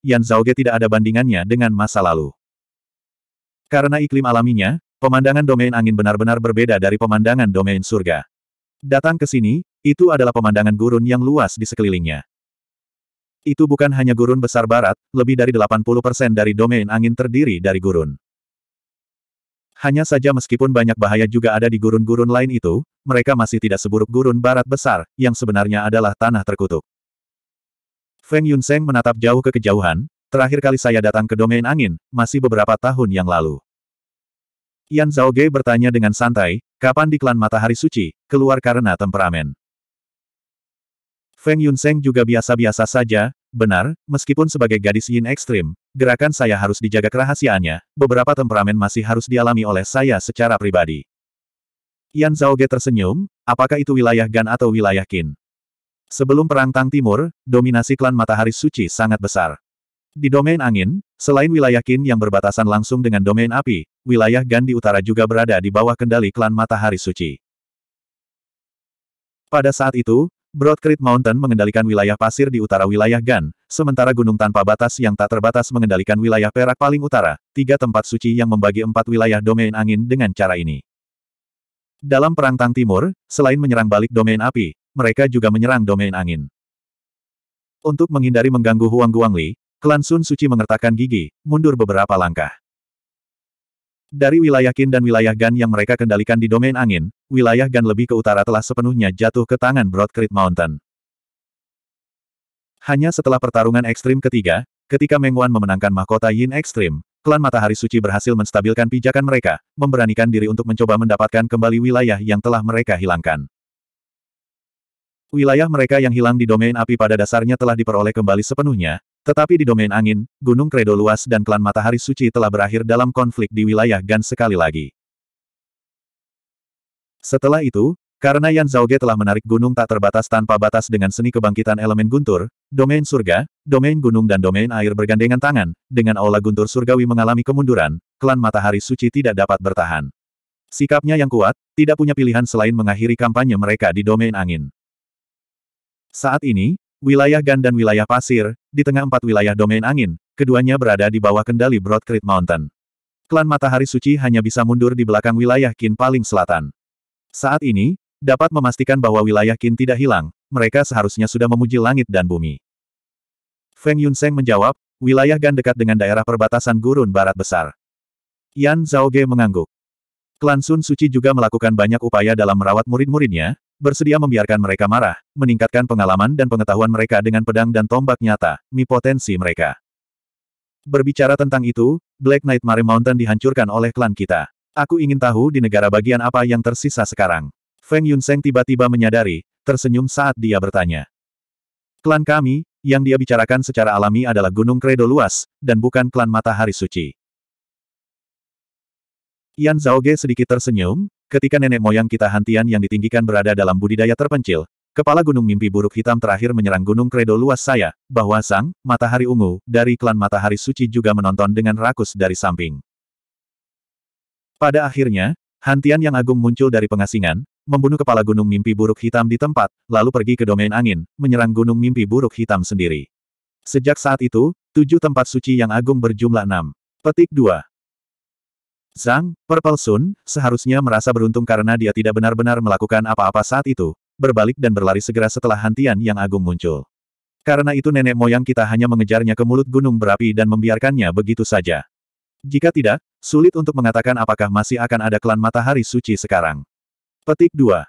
Yan Ge tidak ada bandingannya dengan masa lalu. Karena iklim alaminya, pemandangan domain angin benar-benar berbeda dari pemandangan domain surga. Datang ke sini, itu adalah pemandangan gurun yang luas di sekelilingnya. Itu bukan hanya gurun besar barat, lebih dari 80% dari domain angin terdiri dari gurun. Hanya saja meskipun banyak bahaya juga ada di gurun-gurun lain itu, mereka masih tidak seburuk gurun barat besar, yang sebenarnya adalah tanah terkutuk. Feng Yunseng menatap jauh ke kejauhan, terakhir kali saya datang ke domain angin, masih beberapa tahun yang lalu. Yan Zhaoge bertanya dengan santai, kapan di klan matahari suci, keluar karena temperamen. Feng Yunseng juga biasa-biasa saja, benar, meskipun sebagai gadis yin ekstrim, gerakan saya harus dijaga kerahasiaannya, beberapa temperamen masih harus dialami oleh saya secara pribadi. Yan Zhaoge tersenyum, apakah itu wilayah Gan atau wilayah Qin? Sebelum Perang Tang Timur, dominasi klan Matahari Suci sangat besar. Di domain angin, selain wilayah Qin yang berbatasan langsung dengan domain api, wilayah Gan di utara juga berada di bawah kendali klan Matahari Suci. Pada saat itu, Broadcrete Mountain mengendalikan wilayah pasir di utara wilayah Gan, sementara gunung tanpa batas yang tak terbatas mengendalikan wilayah perak paling utara, tiga tempat suci yang membagi empat wilayah domain angin dengan cara ini. Dalam Perang Tang Timur, selain menyerang balik domain api, mereka juga menyerang domain angin. Untuk menghindari mengganggu Huang Guangli, klan Sun Suci mengertakkan gigi, mundur beberapa langkah. Dari wilayah Qin dan wilayah Gan yang mereka kendalikan di domain angin, wilayah Gan lebih ke utara telah sepenuhnya jatuh ke tangan Broadcrete Mountain. Hanya setelah pertarungan ekstrim ketiga, ketika Meng Wan memenangkan mahkota Yin Ekstrim, klan Matahari Suci berhasil menstabilkan pijakan mereka, memberanikan diri untuk mencoba mendapatkan kembali wilayah yang telah mereka hilangkan. Wilayah mereka yang hilang di domain api pada dasarnya telah diperoleh kembali sepenuhnya, tetapi di domain angin, Gunung Kredo luas dan klan Matahari Suci telah berakhir dalam konflik di wilayah Gan sekali lagi. Setelah itu, karena Yan Zhaoge telah menarik gunung tak terbatas tanpa batas dengan seni kebangkitan elemen guntur, domain surga, domain gunung dan domain air bergandengan tangan, dengan aula guntur surgawi mengalami kemunduran, klan Matahari Suci tidak dapat bertahan. Sikapnya yang kuat, tidak punya pilihan selain mengakhiri kampanye mereka di domain angin. Saat ini, wilayah Gan dan wilayah pasir, di tengah empat wilayah domain angin, keduanya berada di bawah kendali Broad Creek Mountain. Klan Matahari Suci hanya bisa mundur di belakang wilayah Qin paling selatan. Saat ini, dapat memastikan bahwa wilayah Qin tidak hilang, mereka seharusnya sudah memuji langit dan bumi. Feng Yunseng menjawab, wilayah Gan dekat dengan daerah perbatasan gurun barat besar. Yan Zhaoge mengangguk. Klan Sun Suci juga melakukan banyak upaya dalam merawat murid-muridnya, bersedia membiarkan mereka marah, meningkatkan pengalaman dan pengetahuan mereka dengan pedang dan tombak nyata, mi potensi mereka. Berbicara tentang itu, Black Knight Mare Mountain dihancurkan oleh klan kita. Aku ingin tahu di negara bagian apa yang tersisa sekarang. Feng Yunseng tiba-tiba menyadari, tersenyum saat dia bertanya. Klan kami, yang dia bicarakan secara alami adalah Gunung Kredo Luas, dan bukan klan Matahari Suci. Yan Zhaoge sedikit tersenyum, Ketika nenek moyang kita Hantian yang ditinggikan berada dalam budidaya terpencil, kepala gunung mimpi buruk hitam terakhir menyerang gunung kredo luas saya, bahwa Sang, Matahari Ungu, dari klan Matahari Suci juga menonton dengan rakus dari samping. Pada akhirnya, Hantian yang agung muncul dari pengasingan, membunuh kepala gunung mimpi buruk hitam di tempat, lalu pergi ke domain angin, menyerang gunung mimpi buruk hitam sendiri. Sejak saat itu, tujuh tempat suci yang agung berjumlah enam. Petik dua. Zhang, Purple Sun, seharusnya merasa beruntung karena dia tidak benar-benar melakukan apa-apa saat itu, berbalik dan berlari segera setelah hantian yang agung muncul. Karena itu nenek moyang kita hanya mengejarnya ke mulut gunung berapi dan membiarkannya begitu saja. Jika tidak, sulit untuk mengatakan apakah masih akan ada klan matahari suci sekarang. Petik 2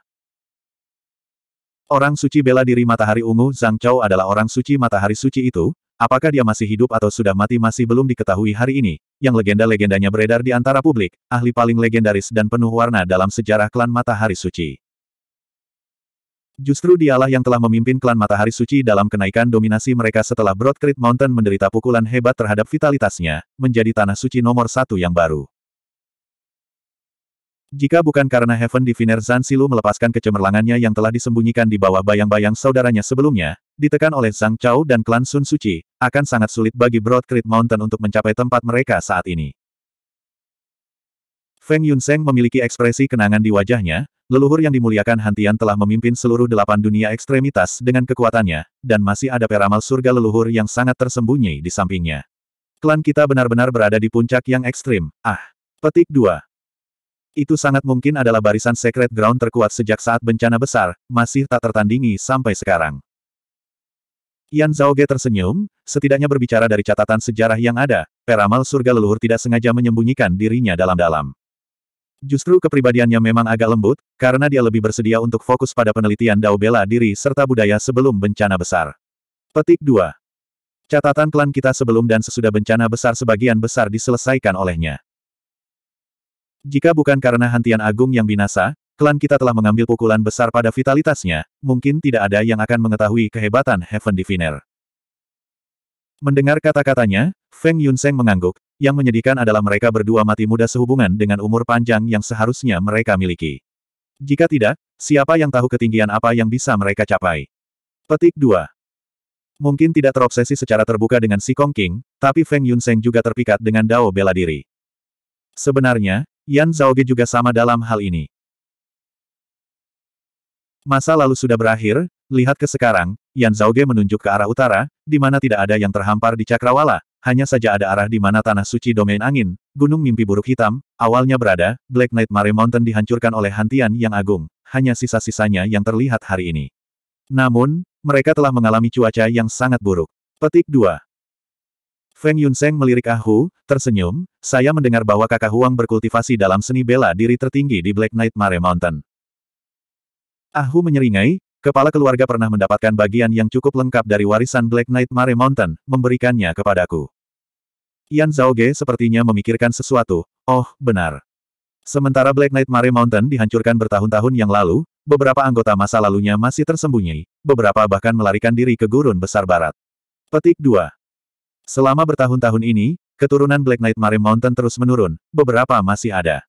Orang suci bela diri matahari ungu Zhang Chao adalah orang suci matahari suci itu, apakah dia masih hidup atau sudah mati masih belum diketahui hari ini, yang legenda-legendanya beredar di antara publik, ahli paling legendaris dan penuh warna dalam sejarah klan Matahari Suci. Justru dialah yang telah memimpin klan Matahari Suci dalam kenaikan dominasi mereka setelah Broad Creek Mountain menderita pukulan hebat terhadap vitalitasnya, menjadi tanah suci nomor satu yang baru. Jika bukan karena Heaven Diviner Zansilu melepaskan kecemerlangannya yang telah disembunyikan di bawah bayang-bayang saudaranya sebelumnya, ditekan oleh Zhang Chao dan klan Sun Suci, akan sangat sulit bagi Broad Creek Mountain untuk mencapai tempat mereka saat ini. Feng Yunseng memiliki ekspresi kenangan di wajahnya, leluhur yang dimuliakan Hantian telah memimpin seluruh delapan dunia ekstremitas dengan kekuatannya, dan masih ada peramal surga leluhur yang sangat tersembunyi di sampingnya. Klan kita benar-benar berada di puncak yang ekstrim, ah. Petik 2. Itu sangat mungkin adalah barisan Secret Ground terkuat sejak saat bencana besar, masih tak tertandingi sampai sekarang. Yan Ge tersenyum, setidaknya berbicara dari catatan sejarah yang ada, peramal surga leluhur tidak sengaja menyembunyikan dirinya dalam-dalam. Justru kepribadiannya memang agak lembut, karena dia lebih bersedia untuk fokus pada penelitian dao bela diri serta budaya sebelum bencana besar. Petik 2. Catatan klan kita sebelum dan sesudah bencana besar sebagian besar diselesaikan olehnya. Jika bukan karena Hantian Agung yang binasa, klan kita telah mengambil pukulan besar pada vitalitasnya, mungkin tidak ada yang akan mengetahui kehebatan Heaven Diviner. Mendengar kata-katanya, Feng Yunseng mengangguk, yang menyedihkan adalah mereka berdua mati muda sehubungan dengan umur panjang yang seharusnya mereka miliki. Jika tidak, siapa yang tahu ketinggian apa yang bisa mereka capai? Petik 2. Mungkin tidak terobsesi secara terbuka dengan si Kong King, tapi Feng Yunseng juga terpikat dengan Dao bela diri. Sebenarnya, Yan Zhaoge juga sama dalam hal ini. Masa lalu sudah berakhir, lihat ke sekarang, Yan Zhaoge menunjuk ke arah utara, di mana tidak ada yang terhampar di Cakrawala, hanya saja ada arah di mana tanah suci domain angin, gunung mimpi buruk hitam, awalnya berada, Black Knight Mare Mountain dihancurkan oleh hantian yang agung, hanya sisa-sisanya yang terlihat hari ini. Namun, mereka telah mengalami cuaca yang sangat buruk. Petik 2. Feng Yunseng melirik Ahu, tersenyum, saya mendengar bahwa kakak Huang berkultivasi dalam seni bela diri tertinggi di Black Knight Mare Mountain. Ahu menyeringai, kepala keluarga pernah mendapatkan bagian yang cukup lengkap dari warisan Black Knight Mare Mountain, memberikannya kepadaku. Yan Ge sepertinya memikirkan sesuatu, oh, benar. Sementara Black Knight Mare Mountain dihancurkan bertahun-tahun yang lalu, beberapa anggota masa lalunya masih tersembunyi, beberapa bahkan melarikan diri ke gurun besar barat. Petik 2. Selama bertahun-tahun ini, keturunan Black Knight Mare Mountain terus menurun, beberapa masih ada.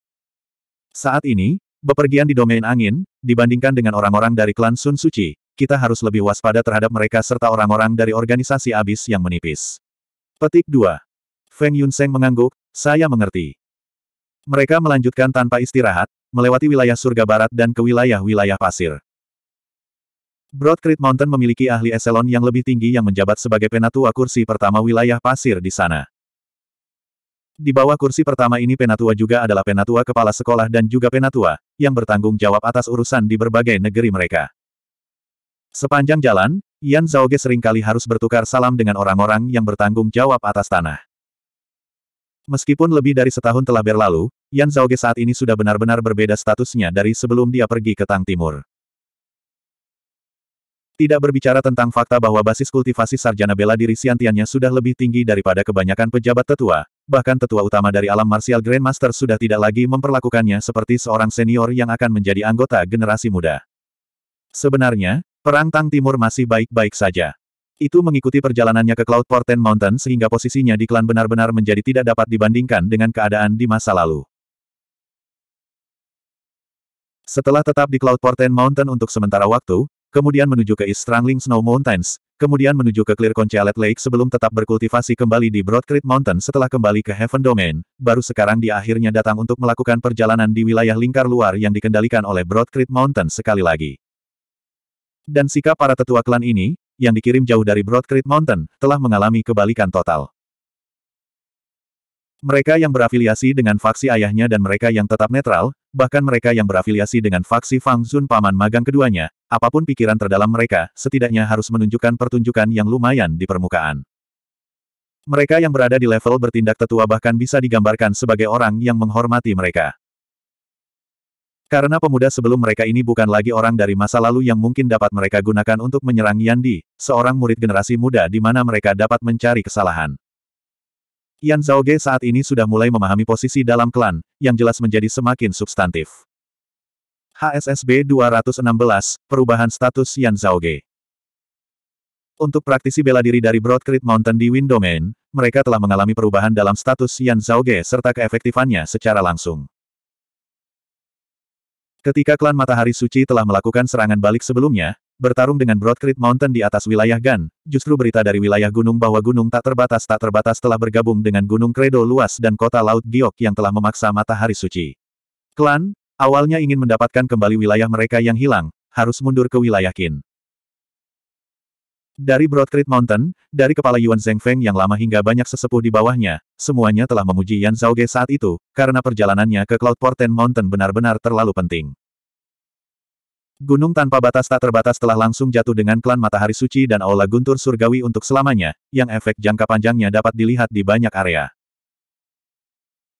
Saat ini, bepergian di domain angin, dibandingkan dengan orang-orang dari klan Sun Suci, kita harus lebih waspada terhadap mereka serta orang-orang dari organisasi abis yang menipis. Petik 2. Feng Yunseng mengangguk, saya mengerti. Mereka melanjutkan tanpa istirahat, melewati wilayah surga barat dan ke wilayah-wilayah pasir. Broad Mountain memiliki ahli eselon yang lebih tinggi yang menjabat sebagai penatua kursi pertama wilayah pasir di sana. Di bawah kursi pertama ini penatua juga adalah penatua kepala sekolah dan juga penatua, yang bertanggung jawab atas urusan di berbagai negeri mereka. Sepanjang jalan, Yan Zhaoge seringkali harus bertukar salam dengan orang-orang yang bertanggung jawab atas tanah. Meskipun lebih dari setahun telah berlalu, Yan Zhaoge saat ini sudah benar-benar berbeda statusnya dari sebelum dia pergi ke Tang Timur. Tidak berbicara tentang fakta bahwa basis kultivasi sarjana bela diri siantiannya sudah lebih tinggi daripada kebanyakan pejabat tetua, bahkan tetua utama dari alam martial Grandmaster sudah tidak lagi memperlakukannya seperti seorang senior yang akan menjadi anggota generasi muda. Sebenarnya, perang Tang Timur masih baik-baik saja. Itu mengikuti perjalanannya ke Cloud Porten Mountain sehingga posisinya di klan benar-benar menjadi tidak dapat dibandingkan dengan keadaan di masa lalu. Setelah tetap di Cloud Porten Mountain untuk sementara waktu, kemudian menuju ke East Strangling Snow Mountains, kemudian menuju ke Clear Conchalet Lake sebelum tetap berkultivasi kembali di Broad Mountain setelah kembali ke Heaven Domain, baru sekarang dia akhirnya datang untuk melakukan perjalanan di wilayah lingkar luar yang dikendalikan oleh Broad Mountain sekali lagi. Dan sikap para tetua klan ini, yang dikirim jauh dari Broad Mountain, telah mengalami kebalikan total. Mereka yang berafiliasi dengan faksi ayahnya dan mereka yang tetap netral, bahkan mereka yang berafiliasi dengan faksi Fang Zun paman magang keduanya, apapun pikiran terdalam mereka, setidaknya harus menunjukkan pertunjukan yang lumayan di permukaan. Mereka yang berada di level bertindak tetua bahkan bisa digambarkan sebagai orang yang menghormati mereka. Karena pemuda sebelum mereka ini bukan lagi orang dari masa lalu yang mungkin dapat mereka gunakan untuk menyerang Yandi, seorang murid generasi muda di mana mereka dapat mencari kesalahan. Yan Zhaoge saat ini sudah mulai memahami posisi dalam klan, yang jelas menjadi semakin substantif. HSSB 216, Perubahan Status Yan Zhaoge Untuk praktisi bela diri dari Broadcrete Mountain di Wind Domain, mereka telah mengalami perubahan dalam status Yan Zhaoge serta keefektifannya secara langsung. Ketika klan Matahari Suci telah melakukan serangan balik sebelumnya, bertarung dengan Broadcrete Mountain di atas wilayah Gan, justru berita dari wilayah gunung bahwa gunung tak terbatas tak terbatas telah bergabung dengan gunung Credo luas dan kota Laut Giok yang telah memaksa matahari suci. Klan, awalnya ingin mendapatkan kembali wilayah mereka yang hilang, harus mundur ke wilayah Qin. Dari Broadcrete Mountain, dari kepala Yuan Zhengfeng yang lama hingga banyak sesepuh di bawahnya, semuanya telah memuji Yan Zhao Ge saat itu, karena perjalanannya ke Cloud Porten Mountain benar-benar terlalu penting. Gunung tanpa batas tak terbatas telah langsung jatuh dengan klan matahari suci dan aula guntur surgawi untuk selamanya, yang efek jangka panjangnya dapat dilihat di banyak area.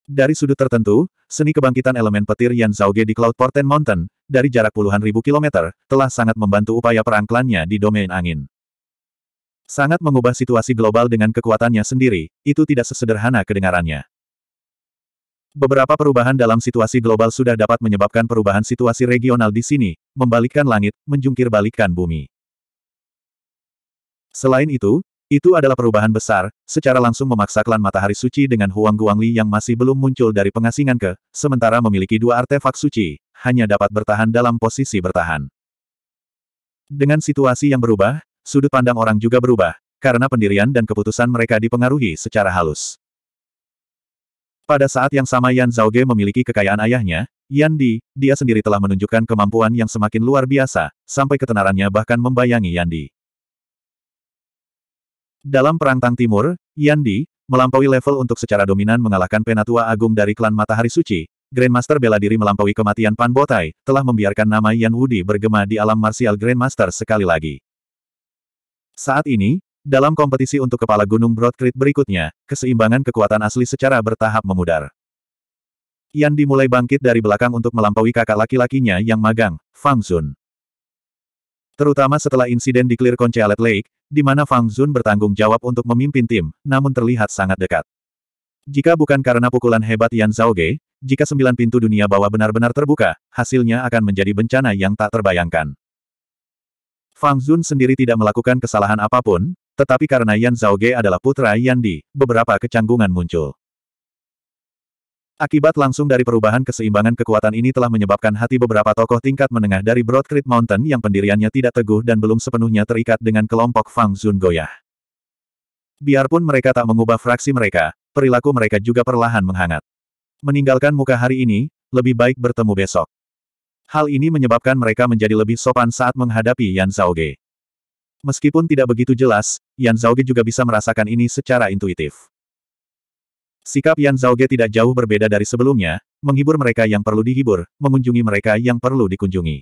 Dari sudut tertentu, seni kebangkitan elemen petir Yan Zauge di Cloud Porten Mountain, dari jarak puluhan ribu kilometer, telah sangat membantu upaya perang klannya di domain angin. Sangat mengubah situasi global dengan kekuatannya sendiri, itu tidak sesederhana kedengarannya. Beberapa perubahan dalam situasi global sudah dapat menyebabkan perubahan situasi regional di sini, membalikkan langit, menjungkir balikkan bumi. Selain itu, itu adalah perubahan besar, secara langsung memaksa klan matahari suci dengan Huang Guangli yang masih belum muncul dari pengasingan ke, sementara memiliki dua artefak suci, hanya dapat bertahan dalam posisi bertahan. Dengan situasi yang berubah, sudut pandang orang juga berubah, karena pendirian dan keputusan mereka dipengaruhi secara halus. Pada saat yang sama Yan Zhao Ge memiliki kekayaan ayahnya, Yan Di, dia sendiri telah menunjukkan kemampuan yang semakin luar biasa, sampai ketenarannya bahkan membayangi Yan Di. Dalam Perang Tang Timur, Yan Di, melampaui level untuk secara dominan mengalahkan penatua agung dari klan Matahari Suci, Grandmaster bela diri melampaui kematian Pan Botai, telah membiarkan nama Yan Wudi bergema di alam martial Grandmaster sekali lagi. Saat ini, dalam kompetisi untuk kepala gunung Broadcreek berikutnya, keseimbangan kekuatan asli secara bertahap memudar. Yan dimulai bangkit dari belakang untuk melampaui kakak laki-lakinya yang magang, Fang Zun. Terutama setelah insiden di Clear Conchalet Lake, di mana Fang Zun bertanggung jawab untuk memimpin tim, namun terlihat sangat dekat. Jika bukan karena pukulan hebat Yan Zhaoge, jika sembilan pintu dunia bawah benar-benar terbuka, hasilnya akan menjadi bencana yang tak terbayangkan. Fang Zun sendiri tidak melakukan kesalahan apapun, tetapi karena Yan Zhaoge adalah putra Yan Di, beberapa kecanggungan muncul. Akibat langsung dari perubahan keseimbangan kekuatan ini telah menyebabkan hati beberapa tokoh tingkat menengah dari Broad Creek Mountain yang pendiriannya tidak teguh dan belum sepenuhnya terikat dengan kelompok Fang Zun goyah. Biarpun mereka tak mengubah fraksi mereka, perilaku mereka juga perlahan menghangat. Meninggalkan muka hari ini, lebih baik bertemu besok. Hal ini menyebabkan mereka menjadi lebih sopan saat menghadapi Yan Zhaoge. Meskipun tidak begitu jelas, Yan Zhaoge juga bisa merasakan ini secara intuitif. Sikap Yan Zhaoge tidak jauh berbeda dari sebelumnya, menghibur mereka yang perlu dihibur, mengunjungi mereka yang perlu dikunjungi.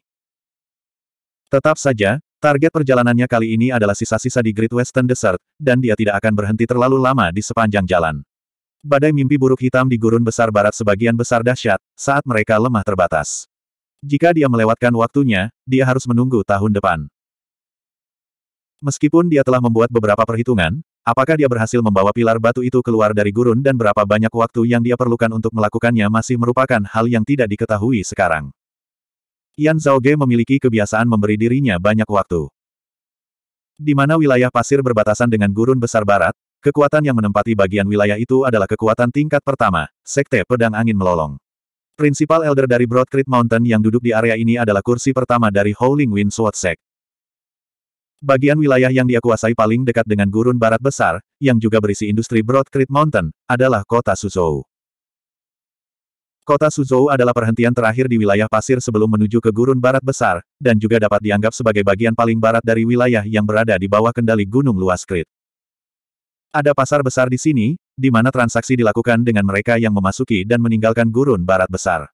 Tetap saja, target perjalanannya kali ini adalah sisa-sisa di Great Western Desert, dan dia tidak akan berhenti terlalu lama di sepanjang jalan. Badai mimpi buruk hitam di gurun besar barat sebagian besar dahsyat, saat mereka lemah terbatas. Jika dia melewatkan waktunya, dia harus menunggu tahun depan. Meskipun dia telah membuat beberapa perhitungan, apakah dia berhasil membawa pilar batu itu keluar dari gurun dan berapa banyak waktu yang dia perlukan untuk melakukannya masih merupakan hal yang tidak diketahui sekarang. Yan Zhao Ge memiliki kebiasaan memberi dirinya banyak waktu. Di mana wilayah pasir berbatasan dengan gurun besar barat, kekuatan yang menempati bagian wilayah itu adalah kekuatan tingkat pertama, Sekte Pedang Angin Melolong. Prinsipal Elder dari Broadcrete Mountain yang duduk di area ini adalah kursi pertama dari Howling Wind Sword Sect. Bagian wilayah yang dia kuasai paling dekat dengan gurun barat besar, yang juga berisi industri Broad Creek Mountain, adalah kota Suzhou. Kota Suzhou adalah perhentian terakhir di wilayah pasir sebelum menuju ke gurun barat besar, dan juga dapat dianggap sebagai bagian paling barat dari wilayah yang berada di bawah kendali gunung luas Krit. Ada pasar besar di sini, di mana transaksi dilakukan dengan mereka yang memasuki dan meninggalkan gurun barat besar.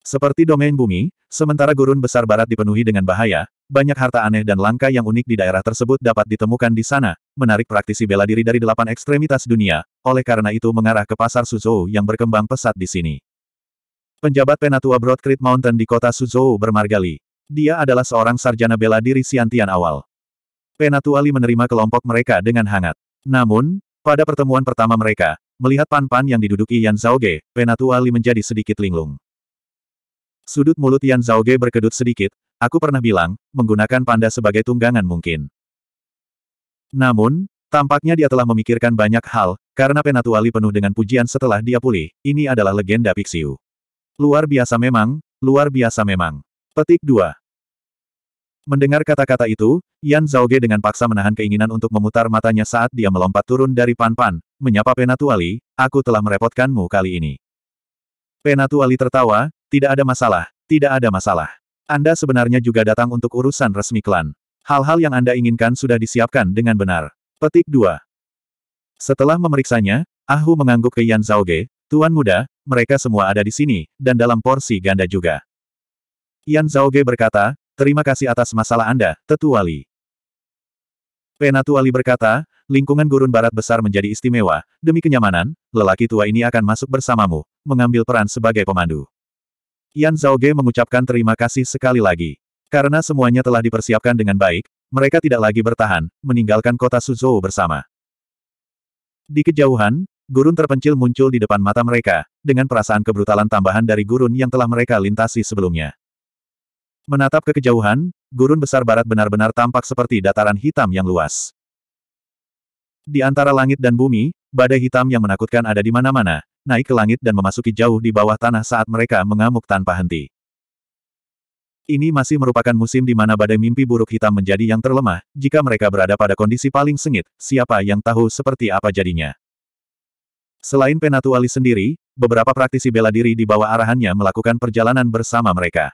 Seperti domain bumi, sementara gurun besar barat dipenuhi dengan bahaya, banyak harta aneh dan langka yang unik di daerah tersebut dapat ditemukan di sana, menarik praktisi bela diri dari delapan ekstremitas dunia, oleh karena itu mengarah ke pasar Suzhou yang berkembang pesat di sini. Penjabat Penatua Broad Creek Mountain di kota Suzhou bermargali. Dia adalah seorang sarjana bela diri Siantian awal. Penatua Li menerima kelompok mereka dengan hangat. Namun, pada pertemuan pertama mereka, melihat Pan-Pan yang diduduki Yan Zhaoge, Penatua Li menjadi sedikit linglung. Sudut mulut Yan Ge berkedut sedikit, Aku pernah bilang, menggunakan panda sebagai tunggangan mungkin. Namun, tampaknya dia telah memikirkan banyak hal, karena Penatuali penuh dengan pujian setelah dia pulih, ini adalah legenda Pixiu. Luar biasa memang, luar biasa memang. Petik 2. Mendengar kata-kata itu, Yan Zhaoge dengan paksa menahan keinginan untuk memutar matanya saat dia melompat turun dari Pan-Pan, menyapa Penatuali, aku telah merepotkanmu kali ini. Penatuali tertawa, tidak ada masalah, tidak ada masalah. Anda sebenarnya juga datang untuk urusan resmi klan. Hal-hal yang Anda inginkan sudah disiapkan dengan benar. Petik 2. Setelah memeriksanya, Ahu mengangguk ke Yan Zhaoge, Tuan Muda, mereka semua ada di sini, dan dalam porsi ganda juga. Yan Zhaoge berkata, terima kasih atas masalah Anda, Tetuali. Penatuali berkata, lingkungan gurun barat besar menjadi istimewa, demi kenyamanan, lelaki tua ini akan masuk bersamamu, mengambil peran sebagai pemandu. Yan Zhao Ge mengucapkan terima kasih sekali lagi. Karena semuanya telah dipersiapkan dengan baik, mereka tidak lagi bertahan, meninggalkan kota Suzhou bersama. Di kejauhan, gurun terpencil muncul di depan mata mereka, dengan perasaan kebrutalan tambahan dari gurun yang telah mereka lintasi sebelumnya. Menatap ke kejauhan, gurun besar barat benar-benar tampak seperti dataran hitam yang luas. Di antara langit dan bumi, badai hitam yang menakutkan ada di mana-mana, naik ke langit dan memasuki jauh di bawah tanah saat mereka mengamuk tanpa henti. Ini masih merupakan musim di mana badai mimpi buruk hitam menjadi yang terlemah, jika mereka berada pada kondisi paling sengit, siapa yang tahu seperti apa jadinya. Selain Penatu Ali sendiri, beberapa praktisi bela diri di bawah arahannya melakukan perjalanan bersama mereka.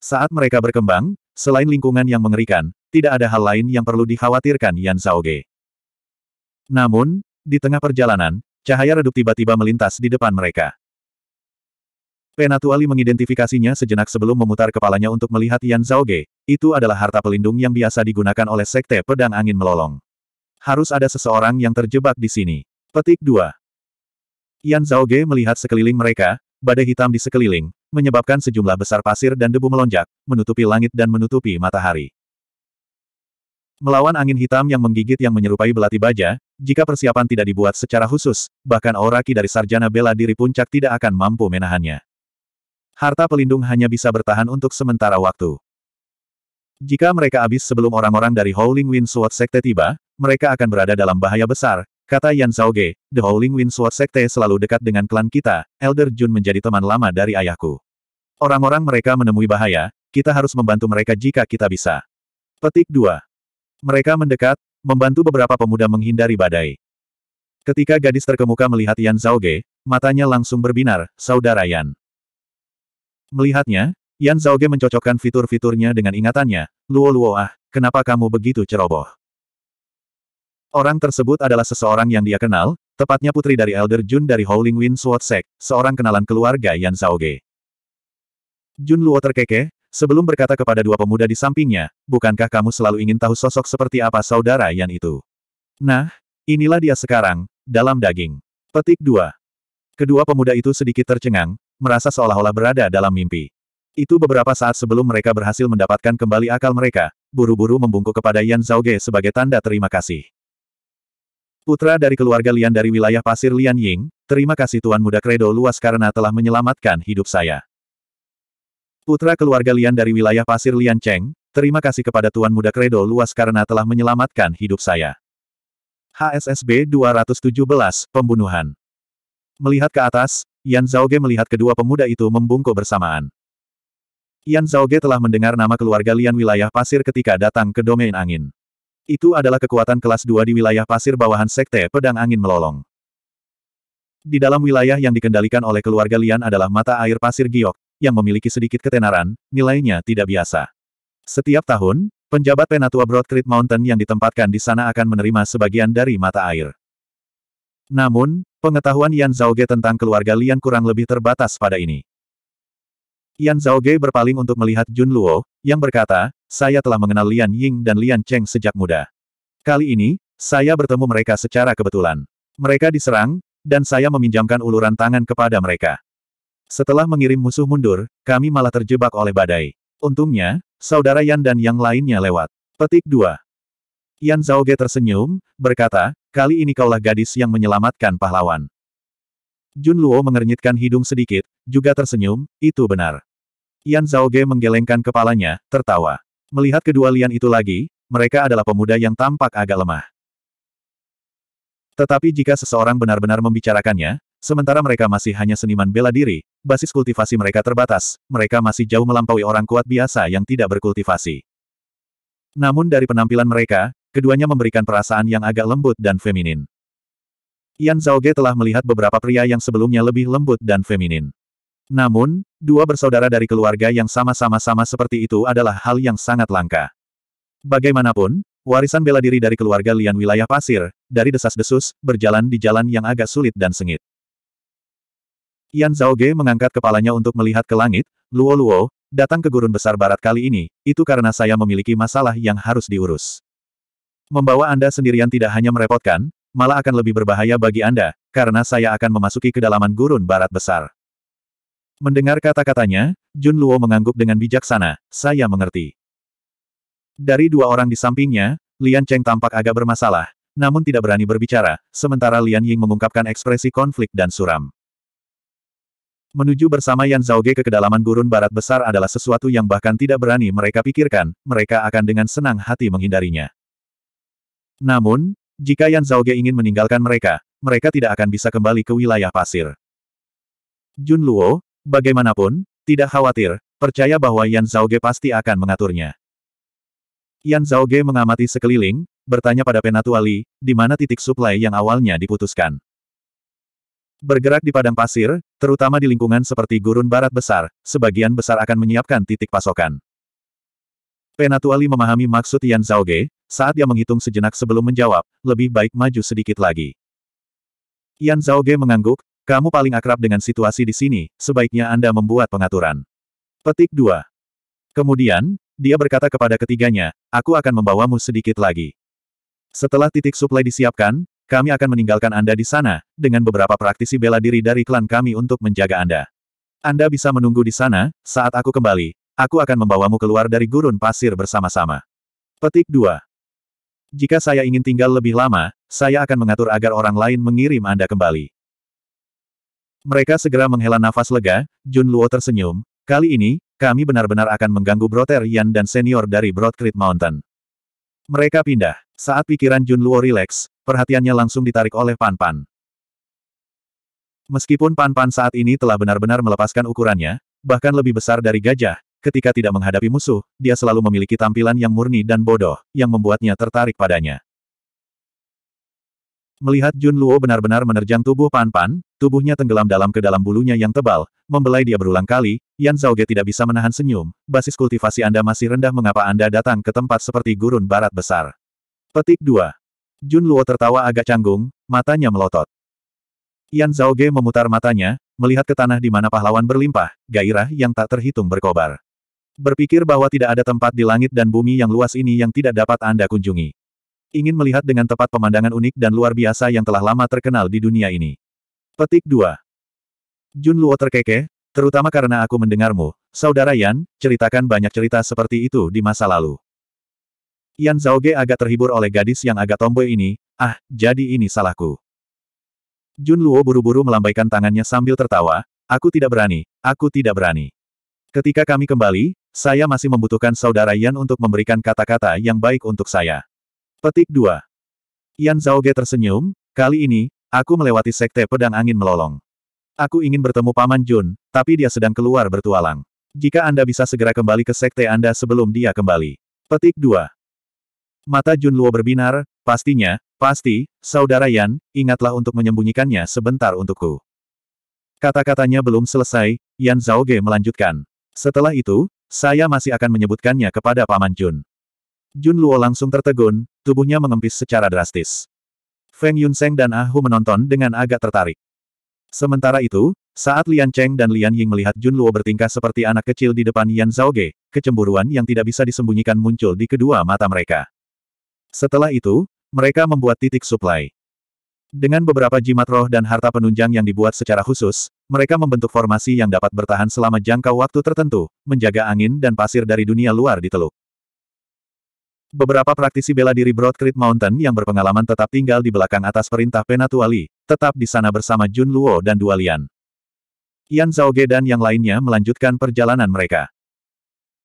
Saat mereka berkembang, selain lingkungan yang mengerikan, tidak ada hal lain yang perlu dikhawatirkan Yan Zaoge. Namun, di tengah perjalanan, Cahaya redup tiba-tiba melintas di depan mereka. Penatuali mengidentifikasinya sejenak sebelum memutar kepalanya untuk melihat Yan Zhao Ge. itu adalah harta pelindung yang biasa digunakan oleh Sekte Pedang Angin Melolong. Harus ada seseorang yang terjebak di sini. Petik 2. Yan Zhaoge melihat sekeliling mereka, badai hitam di sekeliling, menyebabkan sejumlah besar pasir dan debu melonjak, menutupi langit dan menutupi matahari. Melawan angin hitam yang menggigit yang menyerupai belati baja, jika persiapan tidak dibuat secara khusus, bahkan aura dari sarjana bela diri puncak tidak akan mampu menahannya. Harta pelindung hanya bisa bertahan untuk sementara waktu. Jika mereka habis sebelum orang-orang dari Howling Wind Sword Sekte tiba, mereka akan berada dalam bahaya besar, kata Yan Zhaoge, The Howling Wind Sword Sekte selalu dekat dengan klan kita, Elder Jun menjadi teman lama dari ayahku. Orang-orang mereka menemui bahaya, kita harus membantu mereka jika kita bisa. Petik 2. Mereka mendekat, membantu beberapa pemuda menghindari badai. Ketika gadis terkemuka melihat Yan Zhaoge, matanya langsung berbinar, Saudara Yan. Melihatnya, Yan Zhaoge mencocokkan fitur-fiturnya dengan ingatannya, Luo-luo ah, kenapa kamu begitu ceroboh? Orang tersebut adalah seseorang yang dia kenal, tepatnya putri dari Elder Jun dari Howling Wind Sword Sect, seorang kenalan keluarga Yan Zhaoge. Jun Luo terkekeh, Sebelum berkata kepada dua pemuda di sampingnya, bukankah kamu selalu ingin tahu sosok seperti apa saudara Yan itu? Nah, inilah dia sekarang, dalam daging. Petik 2. Kedua pemuda itu sedikit tercengang, merasa seolah-olah berada dalam mimpi. Itu beberapa saat sebelum mereka berhasil mendapatkan kembali akal mereka, buru-buru membungkuk kepada Yan Zhaoge sebagai tanda terima kasih. Putra dari keluarga Lian dari wilayah pasir Lian Ying, terima kasih Tuan Muda Kredo luas karena telah menyelamatkan hidup saya. Putra keluarga Lian dari wilayah pasir Lian Cheng, terima kasih kepada Tuan Muda Kredo Luas karena telah menyelamatkan hidup saya. HSSB 217, Pembunuhan Melihat ke atas, Yan Zhaoge melihat kedua pemuda itu membungkuk bersamaan. Yan Zhaoge telah mendengar nama keluarga Lian wilayah pasir ketika datang ke domain angin. Itu adalah kekuatan kelas 2 di wilayah pasir bawahan Sekte Pedang Angin Melolong. Di dalam wilayah yang dikendalikan oleh keluarga Lian adalah mata air pasir giok, yang memiliki sedikit ketenaran, nilainya tidak biasa. Setiap tahun, penjabat penatua Broadcrete Mountain yang ditempatkan di sana akan menerima sebagian dari mata air. Namun, pengetahuan Yan Zhaoge tentang keluarga Lian kurang lebih terbatas pada ini. Yan Zhaoge berpaling untuk melihat Jun Luo, yang berkata, saya telah mengenal Lian Ying dan Lian Cheng sejak muda. Kali ini, saya bertemu mereka secara kebetulan. Mereka diserang, dan saya meminjamkan uluran tangan kepada mereka. Setelah mengirim musuh mundur, kami malah terjebak oleh badai. Untungnya, saudara Yan dan yang lainnya lewat. Petik 2. Yan Zhaoge tersenyum, berkata, kali ini kaulah gadis yang menyelamatkan pahlawan. Jun Luo mengernyitkan hidung sedikit, juga tersenyum, itu benar. Yan Zhaoge menggelengkan kepalanya, tertawa. Melihat kedua Lian itu lagi, mereka adalah pemuda yang tampak agak lemah. Tetapi jika seseorang benar-benar membicarakannya, sementara mereka masih hanya seniman bela diri, basis kultivasi mereka terbatas, mereka masih jauh melampaui orang kuat biasa yang tidak berkultivasi. Namun dari penampilan mereka, keduanya memberikan perasaan yang agak lembut dan feminin. Yan Ge telah melihat beberapa pria yang sebelumnya lebih lembut dan feminin. Namun, dua bersaudara dari keluarga yang sama-sama sama seperti itu adalah hal yang sangat langka. Bagaimanapun, warisan bela diri dari keluarga Lian wilayah pasir, dari desas-desus, berjalan di jalan yang agak sulit dan sengit. Yan Zhaoge mengangkat kepalanya untuk melihat ke langit, Luo-Luo, datang ke gurun besar barat kali ini, itu karena saya memiliki masalah yang harus diurus. Membawa Anda sendirian tidak hanya merepotkan, malah akan lebih berbahaya bagi Anda, karena saya akan memasuki kedalaman gurun barat besar. Mendengar kata-katanya, Jun Luo mengangguk dengan bijaksana, saya mengerti. Dari dua orang di sampingnya, Lian Cheng tampak agak bermasalah, namun tidak berani berbicara, sementara Lian Ying mengungkapkan ekspresi konflik dan suram. Menuju bersama Yan Ge ke kedalaman gurun barat besar adalah sesuatu yang bahkan tidak berani mereka pikirkan, mereka akan dengan senang hati menghindarinya. Namun, jika Yan Ge ingin meninggalkan mereka, mereka tidak akan bisa kembali ke wilayah pasir. Jun Luo, bagaimanapun, tidak khawatir, percaya bahwa Yan Ge pasti akan mengaturnya. Yan Ge mengamati sekeliling, bertanya pada Penatua Li, di mana titik suplai yang awalnya diputuskan. Bergerak di padang pasir, terutama di lingkungan seperti gurun barat besar, sebagian besar akan menyiapkan titik pasokan. Penatuali memahami maksud Yan Zhao Ge saat dia menghitung sejenak sebelum menjawab, lebih baik maju sedikit lagi. Yan Zhao Ge mengangguk, kamu paling akrab dengan situasi di sini, sebaiknya Anda membuat pengaturan. Petik 2. Kemudian, dia berkata kepada ketiganya, aku akan membawamu sedikit lagi. Setelah titik suplai disiapkan, kami akan meninggalkan Anda di sana, dengan beberapa praktisi bela diri dari klan kami untuk menjaga Anda. Anda bisa menunggu di sana, saat aku kembali, aku akan membawamu keluar dari gurun pasir bersama-sama. Petik 2. Jika saya ingin tinggal lebih lama, saya akan mengatur agar orang lain mengirim Anda kembali. Mereka segera menghela nafas lega, Jun Luo tersenyum, kali ini, kami benar-benar akan mengganggu Broter Yan dan senior dari Broadcreek Mountain. Mereka pindah. Saat pikiran Jun Luo rileks, Perhatiannya langsung ditarik oleh Pan Pan. Meskipun Pan Pan saat ini telah benar-benar melepaskan ukurannya, bahkan lebih besar dari gajah, ketika tidak menghadapi musuh, dia selalu memiliki tampilan yang murni dan bodoh, yang membuatnya tertarik padanya. Melihat Jun Luo benar-benar menerjang tubuh Pan Pan, tubuhnya tenggelam dalam ke dalam bulunya yang tebal, membelai dia berulang kali, Yan Zhao Ge tidak bisa menahan senyum, basis kultivasi Anda masih rendah mengapa Anda datang ke tempat seperti gurun barat besar. Petik 2. Jun Luo tertawa agak canggung, matanya melotot. Yan Zhao Ge memutar matanya, melihat ke tanah di mana pahlawan berlimpah, gairah yang tak terhitung berkobar. Berpikir bahwa tidak ada tempat di langit dan bumi yang luas ini yang tidak dapat Anda kunjungi. Ingin melihat dengan tepat pemandangan unik dan luar biasa yang telah lama terkenal di dunia ini. Petik 2. Jun Luo terkekeh, terutama karena aku mendengarmu, Saudara Yan, ceritakan banyak cerita seperti itu di masa lalu. Yan Zhaoge agak terhibur oleh gadis yang agak tomboy ini, ah, jadi ini salahku. Jun Luo buru-buru melambaikan tangannya sambil tertawa, aku tidak berani, aku tidak berani. Ketika kami kembali, saya masih membutuhkan saudara Yan untuk memberikan kata-kata yang baik untuk saya. Petik 2. Yan Zhaoge tersenyum, kali ini, aku melewati sekte pedang angin melolong. Aku ingin bertemu Paman Jun, tapi dia sedang keluar bertualang. Jika Anda bisa segera kembali ke sekte Anda sebelum dia kembali. Petik 2. Mata Jun Luo berbinar, pastinya, pasti, saudara Yan, ingatlah untuk menyembunyikannya sebentar untukku. Kata-katanya belum selesai, Yan Ge melanjutkan. Setelah itu, saya masih akan menyebutkannya kepada Paman Jun. Jun Luo langsung tertegun, tubuhnya mengempis secara drastis. Feng Yun Yunseng dan Ah Hu menonton dengan agak tertarik. Sementara itu, saat Lian Cheng dan Lian Ying melihat Jun Luo bertingkah seperti anak kecil di depan Yan Ge, kecemburuan yang tidak bisa disembunyikan muncul di kedua mata mereka. Setelah itu, mereka membuat titik suplai. Dengan beberapa jimat roh dan harta penunjang yang dibuat secara khusus, mereka membentuk formasi yang dapat bertahan selama jangka waktu tertentu, menjaga angin dan pasir dari dunia luar di teluk. Beberapa praktisi bela diri Broad Creek Mountain yang berpengalaman tetap tinggal di belakang atas perintah Penatuali, tetap di sana bersama Jun Luo dan Dualian. Yan Zhao Zhaoge dan yang lainnya melanjutkan perjalanan mereka.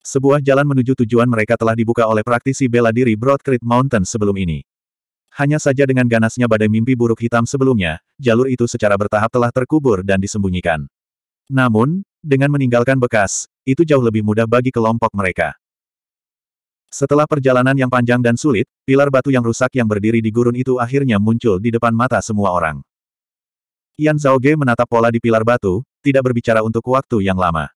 Sebuah jalan menuju tujuan mereka telah dibuka oleh praktisi bela diri Broad Mountain sebelum ini. Hanya saja dengan ganasnya badai mimpi buruk hitam sebelumnya, jalur itu secara bertahap telah terkubur dan disembunyikan. Namun, dengan meninggalkan bekas, itu jauh lebih mudah bagi kelompok mereka. Setelah perjalanan yang panjang dan sulit, pilar batu yang rusak yang berdiri di gurun itu akhirnya muncul di depan mata semua orang. Yan Ge menatap pola di pilar batu, tidak berbicara untuk waktu yang lama.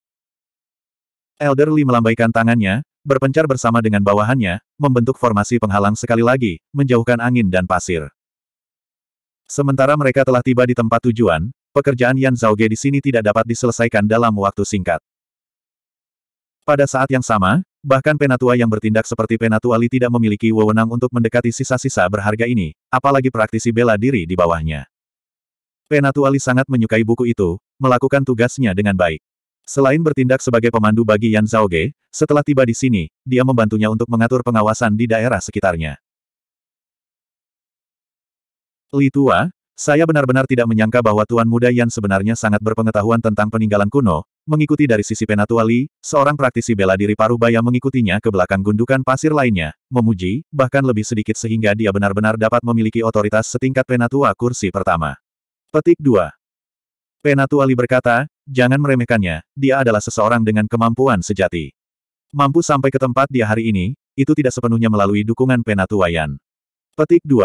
Elder Li melambaikan tangannya, berpencar bersama dengan bawahannya, membentuk formasi penghalang sekali lagi, menjauhkan angin dan pasir. Sementara mereka telah tiba di tempat tujuan, pekerjaan Yan Zhaoge di sini tidak dapat diselesaikan dalam waktu singkat. Pada saat yang sama, bahkan penatua yang bertindak seperti penatua Li tidak memiliki wewenang untuk mendekati sisa-sisa berharga ini, apalagi praktisi bela diri di bawahnya. Penatua Li sangat menyukai buku itu, melakukan tugasnya dengan baik. Selain bertindak sebagai pemandu bagi Yan Ge, setelah tiba di sini, dia membantunya untuk mengatur pengawasan di daerah sekitarnya. Li Tua, saya benar-benar tidak menyangka bahwa Tuan Muda Yan sebenarnya sangat berpengetahuan tentang peninggalan kuno, mengikuti dari sisi Penatua Li, seorang praktisi bela diri paruh baya mengikutinya ke belakang gundukan pasir lainnya, memuji, bahkan lebih sedikit sehingga dia benar-benar dapat memiliki otoritas setingkat Penatua kursi pertama. Petik 2. Penatua Li berkata, Jangan meremehkannya, dia adalah seseorang dengan kemampuan sejati. Mampu sampai ke tempat dia hari ini, itu tidak sepenuhnya melalui dukungan Penatua Yan. Petik 2.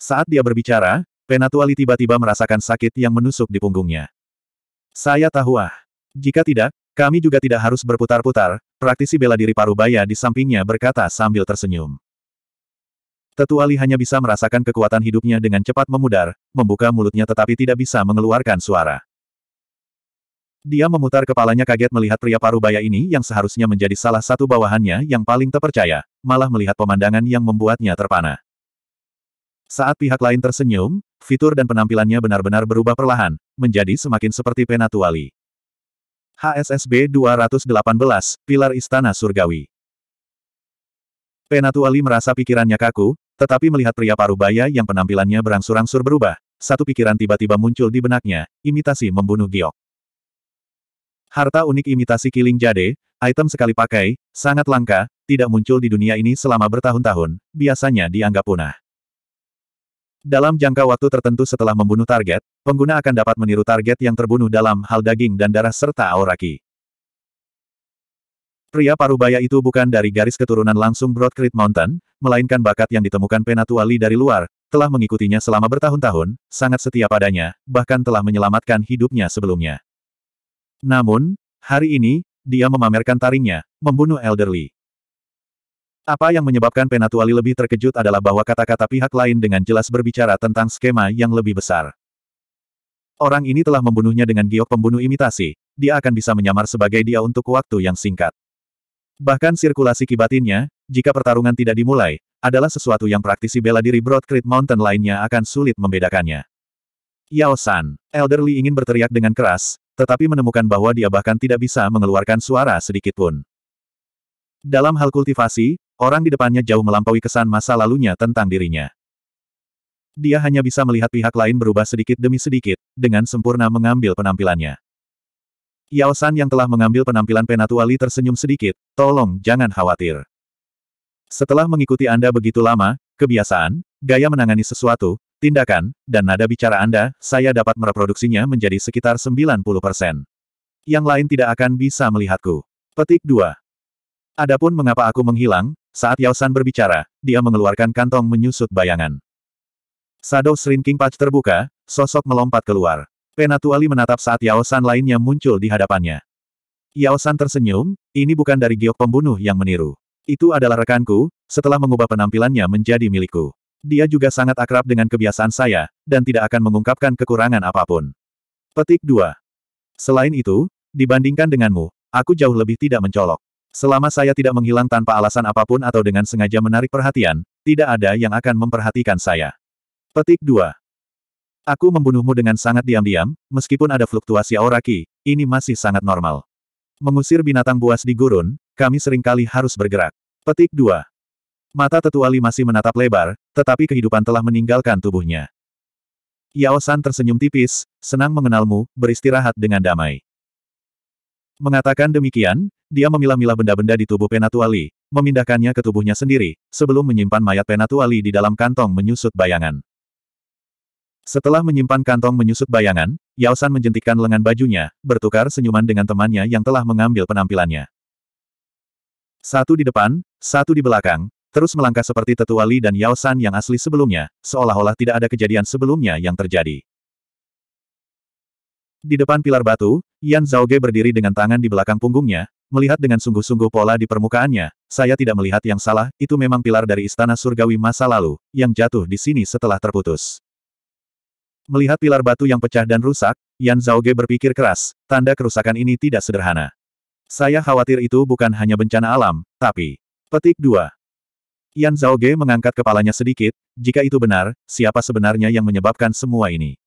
Saat dia berbicara, Penatua Li tiba-tiba merasakan sakit yang menusuk di punggungnya. Saya tahu ah. Jika tidak, kami juga tidak harus berputar-putar, praktisi bela diri Parubaya di sampingnya berkata sambil tersenyum. Tetua Li hanya bisa merasakan kekuatan hidupnya dengan cepat memudar, membuka mulutnya tetapi tidak bisa mengeluarkan suara. Dia memutar kepalanya kaget melihat pria parubaya ini yang seharusnya menjadi salah satu bawahannya yang paling terpercaya, malah melihat pemandangan yang membuatnya terpana. Saat pihak lain tersenyum, fitur dan penampilannya benar-benar berubah perlahan, menjadi semakin seperti Penatuali. HSSB 218, Pilar Istana Surgawi Penatuali merasa pikirannya kaku, tetapi melihat pria parubaya yang penampilannya berangsur-angsur berubah, satu pikiran tiba-tiba muncul di benaknya, imitasi membunuh giok. Harta unik imitasi Killing jade, item sekali pakai, sangat langka, tidak muncul di dunia ini selama bertahun-tahun, biasanya dianggap punah. Dalam jangka waktu tertentu setelah membunuh target, pengguna akan dapat meniru target yang terbunuh dalam hal daging dan darah serta auraki. Pria parubaya itu bukan dari garis keturunan langsung Broadcreek Mountain, melainkan bakat yang ditemukan Penatuali dari luar, telah mengikutinya selama bertahun-tahun, sangat setia padanya, bahkan telah menyelamatkan hidupnya sebelumnya. Namun, hari ini, dia memamerkan taringnya, membunuh Elderly. Apa yang menyebabkan Penatuali lebih terkejut adalah bahwa kata-kata pihak lain dengan jelas berbicara tentang skema yang lebih besar. Orang ini telah membunuhnya dengan giok pembunuh imitasi, dia akan bisa menyamar sebagai dia untuk waktu yang singkat. Bahkan sirkulasi kibatinnya, jika pertarungan tidak dimulai, adalah sesuatu yang praktisi bela diri Broad Mountain lainnya akan sulit membedakannya. Yao San, Elderly ingin berteriak dengan keras, tetapi menemukan bahwa dia bahkan tidak bisa mengeluarkan suara sedikit pun. Dalam hal kultivasi, orang di depannya jauh melampaui kesan masa lalunya tentang dirinya. Dia hanya bisa melihat pihak lain berubah sedikit demi sedikit, dengan sempurna mengambil penampilannya. Yao San yang telah mengambil penampilan Penatuali tersenyum sedikit, tolong jangan khawatir. Setelah mengikuti Anda begitu lama, kebiasaan, gaya menangani sesuatu, tindakan, dan nada bicara Anda, saya dapat mereproduksinya menjadi sekitar 90 persen. Yang lain tidak akan bisa melihatku. Petik 2. Adapun mengapa aku menghilang, saat Yao San berbicara, dia mengeluarkan kantong menyusut bayangan. Shadow Shrinking Patch terbuka, sosok melompat keluar. Penatuali menatap saat Yao San lainnya muncul di hadapannya. Yao San tersenyum, ini bukan dari giok pembunuh yang meniru. Itu adalah rekanku, setelah mengubah penampilannya menjadi milikku. Dia juga sangat akrab dengan kebiasaan saya, dan tidak akan mengungkapkan kekurangan apapun. Petik 2. Selain itu, dibandingkan denganmu, aku jauh lebih tidak mencolok. Selama saya tidak menghilang tanpa alasan apapun atau dengan sengaja menarik perhatian, tidak ada yang akan memperhatikan saya. Petik 2. Aku membunuhmu dengan sangat diam-diam, meskipun ada fluktuasi auraki, ini masih sangat normal. Mengusir binatang buas di gurun, kami seringkali harus bergerak. Petik 2. Mata tetua Li masih menatap lebar, tetapi kehidupan telah meninggalkan tubuhnya. Yao San tersenyum tipis, senang mengenalmu, beristirahat dengan damai. Mengatakan demikian, dia memilah-milah benda-benda di tubuh Penatuali, memindahkannya ke tubuhnya sendiri, sebelum menyimpan mayat Penatuali di dalam kantong menyusut bayangan. Setelah menyimpan kantong menyusut bayangan, Yao San menjentikkan lengan bajunya, bertukar senyuman dengan temannya yang telah mengambil penampilannya. Satu di depan, satu di belakang, Terus melangkah seperti tetua Li dan Yao San yang asli sebelumnya, seolah-olah tidak ada kejadian sebelumnya yang terjadi. Di depan pilar batu, Yan Zhao Ge berdiri dengan tangan di belakang punggungnya, melihat dengan sungguh-sungguh pola di permukaannya, saya tidak melihat yang salah, itu memang pilar dari istana surgawi masa lalu, yang jatuh di sini setelah terputus. Melihat pilar batu yang pecah dan rusak, Yan Zhao Ge berpikir keras, tanda kerusakan ini tidak sederhana. Saya khawatir itu bukan hanya bencana alam, tapi... Petik 2. Yan Zhao Ge mengangkat kepalanya sedikit, jika itu benar, siapa sebenarnya yang menyebabkan semua ini?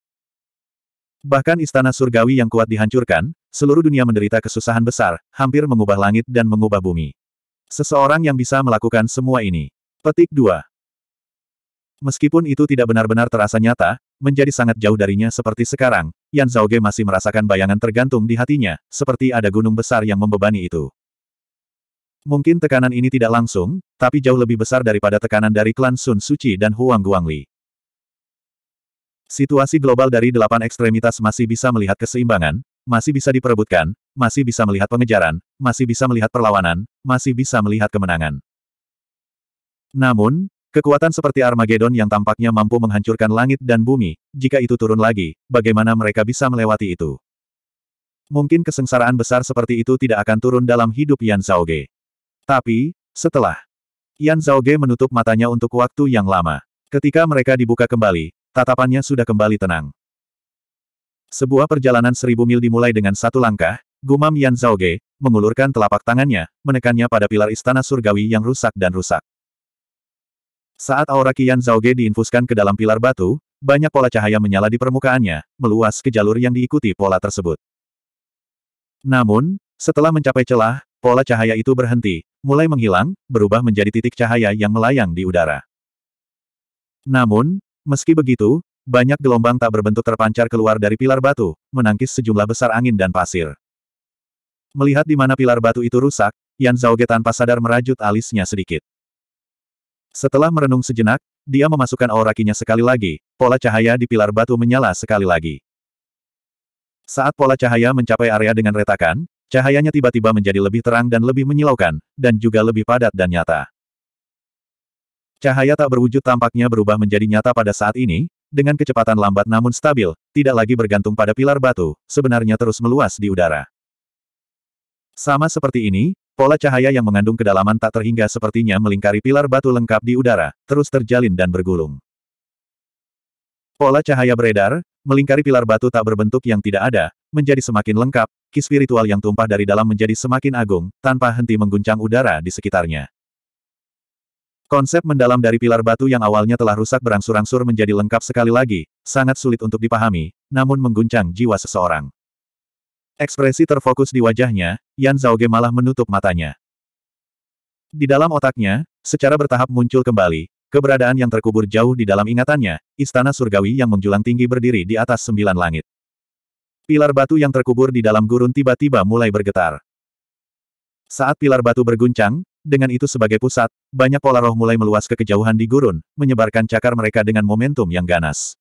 Bahkan istana surgawi yang kuat dihancurkan, seluruh dunia menderita kesusahan besar, hampir mengubah langit dan mengubah bumi. Seseorang yang bisa melakukan semua ini. Petik 2. Meskipun itu tidak benar-benar terasa nyata, menjadi sangat jauh darinya seperti sekarang, Yan Zhao Ge masih merasakan bayangan tergantung di hatinya, seperti ada gunung besar yang membebani itu. Mungkin tekanan ini tidak langsung, tapi jauh lebih besar daripada tekanan dari klan Sun Suci dan Huang Guangli. Situasi global dari delapan ekstremitas masih bisa melihat keseimbangan, masih bisa diperebutkan, masih bisa melihat pengejaran, masih bisa melihat perlawanan, masih bisa melihat kemenangan. Namun, kekuatan seperti Armageddon yang tampaknya mampu menghancurkan langit dan bumi, jika itu turun lagi, bagaimana mereka bisa melewati itu? Mungkin kesengsaraan besar seperti itu tidak akan turun dalam hidup Yan Ge. Tapi, setelah Yan Zhao Ge menutup matanya untuk waktu yang lama. Ketika mereka dibuka kembali, tatapannya sudah kembali tenang. Sebuah perjalanan seribu mil dimulai dengan satu langkah, gumam Yan Zhao Ge, mengulurkan telapak tangannya, menekannya pada pilar istana surgawi yang rusak dan rusak. Saat aura Qian Ge diinfuskan ke dalam pilar batu, banyak pola cahaya menyala di permukaannya, meluas ke jalur yang diikuti pola tersebut. Namun, setelah mencapai celah, Pola cahaya itu berhenti, mulai menghilang, berubah menjadi titik cahaya yang melayang di udara. Namun, meski begitu, banyak gelombang tak berbentuk terpancar keluar dari pilar batu, menangkis sejumlah besar angin dan pasir. Melihat di mana pilar batu itu rusak, Yan Zhaoge tanpa sadar merajut alisnya sedikit. Setelah merenung sejenak, dia memasukkan aurakinya sekali lagi, pola cahaya di pilar batu menyala sekali lagi. Saat pola cahaya mencapai area dengan retakan, Cahayanya tiba-tiba menjadi lebih terang dan lebih menyilaukan, dan juga lebih padat dan nyata. Cahaya tak berwujud tampaknya berubah menjadi nyata pada saat ini, dengan kecepatan lambat namun stabil, tidak lagi bergantung pada pilar batu, sebenarnya terus meluas di udara. Sama seperti ini, pola cahaya yang mengandung kedalaman tak terhingga sepertinya melingkari pilar batu lengkap di udara, terus terjalin dan bergulung. Pola cahaya beredar, melingkari pilar batu tak berbentuk yang tidak ada, menjadi semakin lengkap, ki spiritual yang tumpah dari dalam menjadi semakin agung, tanpa henti mengguncang udara di sekitarnya. Konsep mendalam dari pilar batu yang awalnya telah rusak berangsur-angsur menjadi lengkap sekali lagi, sangat sulit untuk dipahami, namun mengguncang jiwa seseorang. Ekspresi terfokus di wajahnya, Yan Zhaoge malah menutup matanya. Di dalam otaknya, secara bertahap muncul kembali, keberadaan yang terkubur jauh di dalam ingatannya, istana surgawi yang menjulang tinggi berdiri di atas sembilan langit. Pilar batu yang terkubur di dalam gurun tiba-tiba mulai bergetar. Saat pilar batu berguncang, dengan itu sebagai pusat, banyak pola roh mulai meluas ke kejauhan di gurun, menyebarkan cakar mereka dengan momentum yang ganas.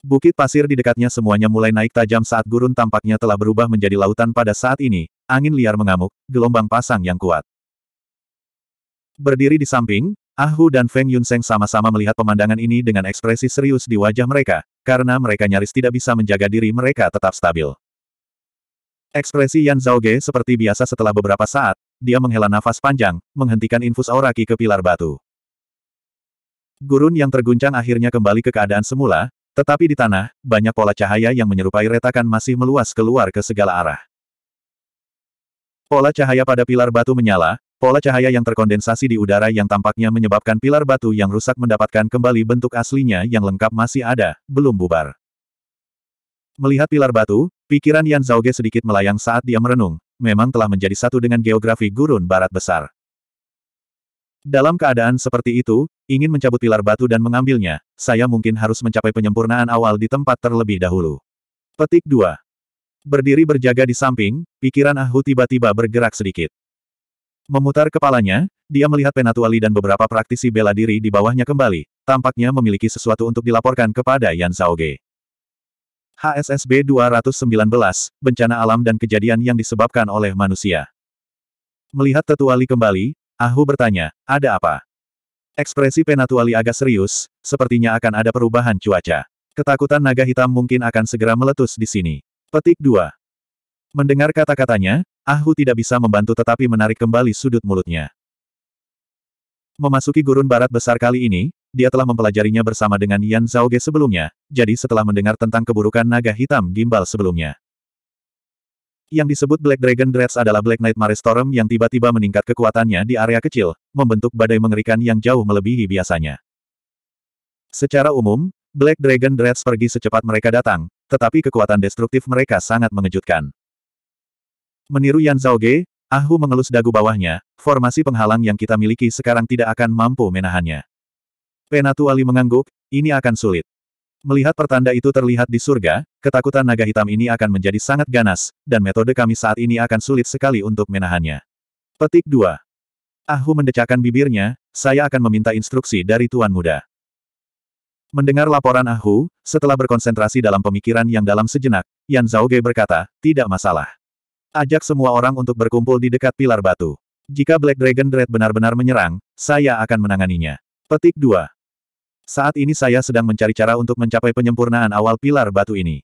Bukit pasir di dekatnya semuanya mulai naik tajam saat gurun tampaknya telah berubah menjadi lautan pada saat ini, angin liar mengamuk, gelombang pasang yang kuat. Berdiri di samping, Ah Hu dan Feng Yunseng sama-sama melihat pemandangan ini dengan ekspresi serius di wajah mereka, karena mereka nyaris tidak bisa menjaga diri mereka tetap stabil. Ekspresi Yan Zhao Ge seperti biasa setelah beberapa saat, dia menghela nafas panjang, menghentikan infus auraki ke pilar batu. Gurun yang terguncang akhirnya kembali ke keadaan semula, tetapi di tanah, banyak pola cahaya yang menyerupai retakan masih meluas keluar ke segala arah. Pola cahaya pada pilar batu menyala, Pola cahaya yang terkondensasi di udara yang tampaknya menyebabkan pilar batu yang rusak mendapatkan kembali bentuk aslinya yang lengkap masih ada, belum bubar. Melihat pilar batu, pikiran Yan Zhaoge sedikit melayang saat dia merenung, memang telah menjadi satu dengan geografi gurun barat besar. Dalam keadaan seperti itu, ingin mencabut pilar batu dan mengambilnya, saya mungkin harus mencapai penyempurnaan awal di tempat terlebih dahulu. Petik 2. Berdiri berjaga di samping, pikiran Ahu tiba-tiba bergerak sedikit. Memutar kepalanya, dia melihat Penatuali dan beberapa praktisi bela diri di bawahnya kembali, tampaknya memiliki sesuatu untuk dilaporkan kepada Yan Zaoge. HSSB 219, Bencana Alam dan Kejadian yang disebabkan oleh manusia. Melihat Tetuali kembali, Ahu bertanya, ada apa? Ekspresi Penatuali agak serius, sepertinya akan ada perubahan cuaca. Ketakutan naga hitam mungkin akan segera meletus di sini. Petik 2. Mendengar kata-katanya, Ahu tidak bisa membantu tetapi menarik kembali sudut mulutnya. Memasuki gurun barat besar kali ini, dia telah mempelajarinya bersama dengan Yan Zhaoge sebelumnya, jadi setelah mendengar tentang keburukan naga hitam gimbal sebelumnya. Yang disebut Black Dragon Dreads adalah Black Nightmare Storm yang tiba-tiba meningkat kekuatannya di area kecil, membentuk badai mengerikan yang jauh melebihi biasanya. Secara umum, Black Dragon Dreads pergi secepat mereka datang, tetapi kekuatan destruktif mereka sangat mengejutkan. Meniru Yan Zhaoge, Ah Hu mengelus dagu bawahnya, formasi penghalang yang kita miliki sekarang tidak akan mampu menahannya. Penatu Ali mengangguk, ini akan sulit. Melihat pertanda itu terlihat di surga, ketakutan naga hitam ini akan menjadi sangat ganas, dan metode kami saat ini akan sulit sekali untuk menahannya. Petik 2. Ahu mendecakkan bibirnya, saya akan meminta instruksi dari Tuan Muda. Mendengar laporan Ahu, setelah berkonsentrasi dalam pemikiran yang dalam sejenak, Yan Zhao Ge berkata, tidak masalah. Ajak semua orang untuk berkumpul di dekat pilar batu. Jika Black Dragon Dread benar-benar menyerang, saya akan menanganinya. Petik 2. Saat ini saya sedang mencari cara untuk mencapai penyempurnaan awal pilar batu ini.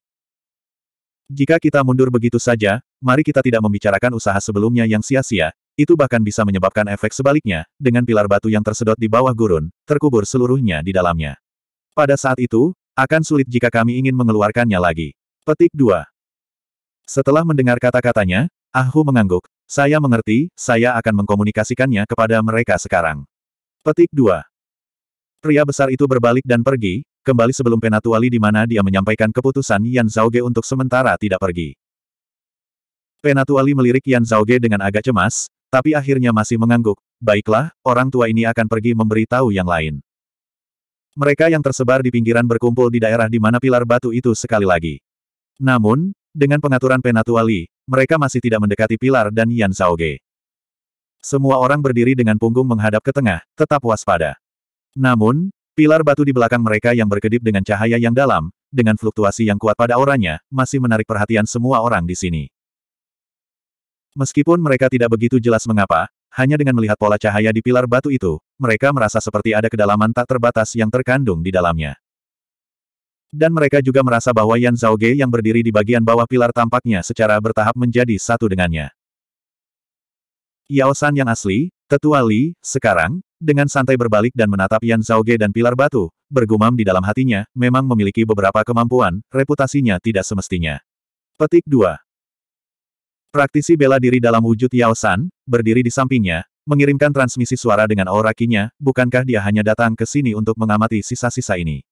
Jika kita mundur begitu saja, mari kita tidak membicarakan usaha sebelumnya yang sia-sia, itu bahkan bisa menyebabkan efek sebaliknya, dengan pilar batu yang tersedot di bawah gurun, terkubur seluruhnya di dalamnya. Pada saat itu, akan sulit jika kami ingin mengeluarkannya lagi. Petik 2. Setelah mendengar kata-katanya, Ahu mengangguk. Saya mengerti, saya akan mengkomunikasikannya kepada mereka sekarang. Petik 2. Pria besar itu berbalik dan pergi, kembali sebelum Penatuali di mana dia menyampaikan keputusan Yan Zhaoge untuk sementara tidak pergi. Penatuali melirik Yan Zhaoge dengan agak cemas, tapi akhirnya masih mengangguk. Baiklah, orang tua ini akan pergi memberi tahu yang lain. Mereka yang tersebar di pinggiran berkumpul di daerah di mana pilar batu itu sekali lagi. Namun, dengan pengaturan Penatuali, mereka masih tidak mendekati Pilar dan Yan Saoge. Semua orang berdiri dengan punggung menghadap ke tengah, tetap waspada. Namun, pilar batu di belakang mereka yang berkedip dengan cahaya yang dalam, dengan fluktuasi yang kuat pada auranya, masih menarik perhatian semua orang di sini. Meskipun mereka tidak begitu jelas mengapa, hanya dengan melihat pola cahaya di pilar batu itu, mereka merasa seperti ada kedalaman tak terbatas yang terkandung di dalamnya. Dan mereka juga merasa bahwa Yan Ge yang berdiri di bagian bawah pilar tampaknya secara bertahap menjadi satu dengannya. Yao San yang asli, tetua Li, sekarang, dengan santai berbalik dan menatap Yan Ge dan pilar batu, bergumam di dalam hatinya, memang memiliki beberapa kemampuan, reputasinya tidak semestinya. Petik 2. Praktisi bela diri dalam wujud Yao San, berdiri di sampingnya, mengirimkan transmisi suara dengan aura kinya, bukankah dia hanya datang ke sini untuk mengamati sisa-sisa ini?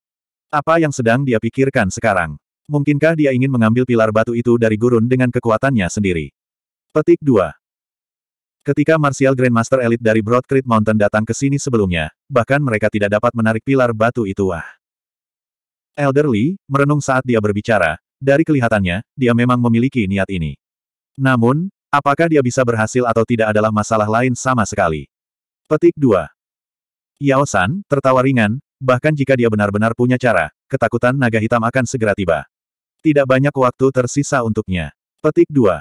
Apa yang sedang dia pikirkan sekarang? Mungkinkah dia ingin mengambil pilar batu itu dari gurun dengan kekuatannya sendiri? Petik 2. Ketika Martial Grandmaster Elite dari Broadcrete Mountain datang ke sini sebelumnya, bahkan mereka tidak dapat menarik pilar batu itu wah. Elderly, merenung saat dia berbicara, dari kelihatannya, dia memang memiliki niat ini. Namun, apakah dia bisa berhasil atau tidak adalah masalah lain sama sekali. Petik 2. Yao San, tertawa ringan, Bahkan jika dia benar-benar punya cara, ketakutan naga hitam akan segera tiba. Tidak banyak waktu tersisa untuknya. Petik 2.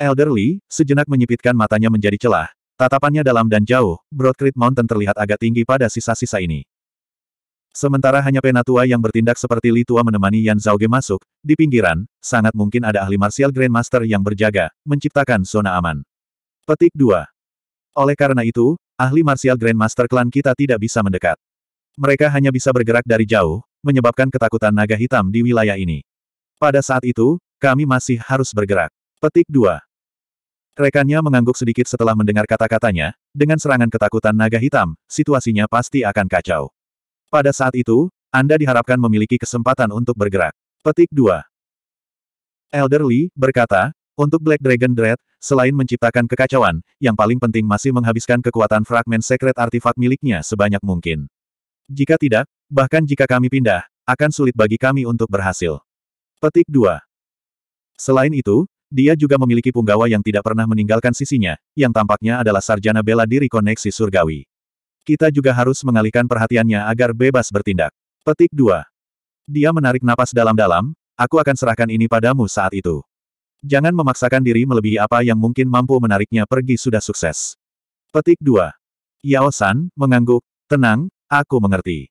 Elderly, sejenak menyipitkan matanya menjadi celah. Tatapannya dalam dan jauh, Broadcrete Mountain terlihat agak tinggi pada sisa-sisa ini. Sementara hanya penatua yang bertindak seperti litua menemani Yan Zhaoge masuk, di pinggiran, sangat mungkin ada ahli martial grandmaster yang berjaga, menciptakan zona aman. Petik 2. Oleh karena itu, ahli martial grandmaster klan kita tidak bisa mendekat. Mereka hanya bisa bergerak dari jauh, menyebabkan ketakutan naga hitam di wilayah ini. Pada saat itu, kami masih harus bergerak. Petik 2. Rekannya mengangguk sedikit setelah mendengar kata-katanya, dengan serangan ketakutan naga hitam, situasinya pasti akan kacau. Pada saat itu, Anda diharapkan memiliki kesempatan untuk bergerak. Petik 2. Elderly berkata, untuk Black Dragon Dread, selain menciptakan kekacauan, yang paling penting masih menghabiskan kekuatan fragmen sekret artifak miliknya sebanyak mungkin. Jika tidak, bahkan jika kami pindah, akan sulit bagi kami untuk berhasil. Petik 2. Selain itu, dia juga memiliki punggawa yang tidak pernah meninggalkan sisinya, yang tampaknya adalah sarjana bela diri koneksi surgawi. Kita juga harus mengalihkan perhatiannya agar bebas bertindak. Petik 2. Dia menarik napas dalam-dalam, aku akan serahkan ini padamu saat itu. Jangan memaksakan diri melebihi apa yang mungkin mampu menariknya pergi sudah sukses. Petik 2. Yao San, mengangguk, tenang, Aku mengerti.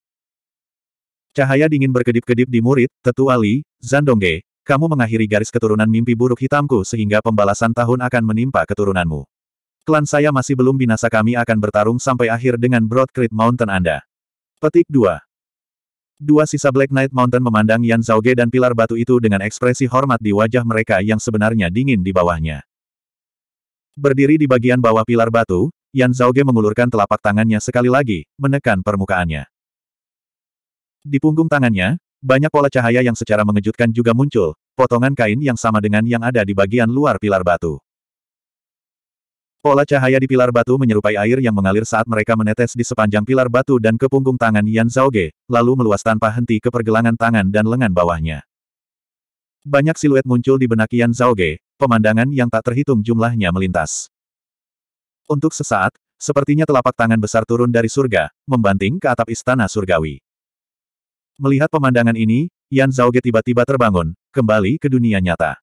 Cahaya dingin berkedip-kedip di murid, Tetu Ali, Zandongge, kamu mengakhiri garis keturunan mimpi buruk hitamku sehingga pembalasan tahun akan menimpa keturunanmu. Klan saya masih belum binasa kami akan bertarung sampai akhir dengan Broad Creek Mountain Anda. Petik 2. Dua sisa Black Knight Mountain memandang Yan Zhaoge dan pilar batu itu dengan ekspresi hormat di wajah mereka yang sebenarnya dingin di bawahnya. Berdiri di bagian bawah pilar batu, Yan Zhaoge mengulurkan telapak tangannya sekali lagi, menekan permukaannya. Di punggung tangannya, banyak pola cahaya yang secara mengejutkan juga muncul, potongan kain yang sama dengan yang ada di bagian luar pilar batu. Pola cahaya di pilar batu menyerupai air yang mengalir saat mereka menetes di sepanjang pilar batu dan ke punggung tangan Yan Zhaoge, lalu meluas tanpa henti ke pergelangan tangan dan lengan bawahnya. Banyak siluet muncul di benak Yan Zhaoge, pemandangan yang tak terhitung jumlahnya melintas. Untuk sesaat, sepertinya telapak tangan besar turun dari surga, membanting ke atap istana surgawi. Melihat pemandangan ini, Yan Zhaoge tiba-tiba terbangun, kembali ke dunia nyata.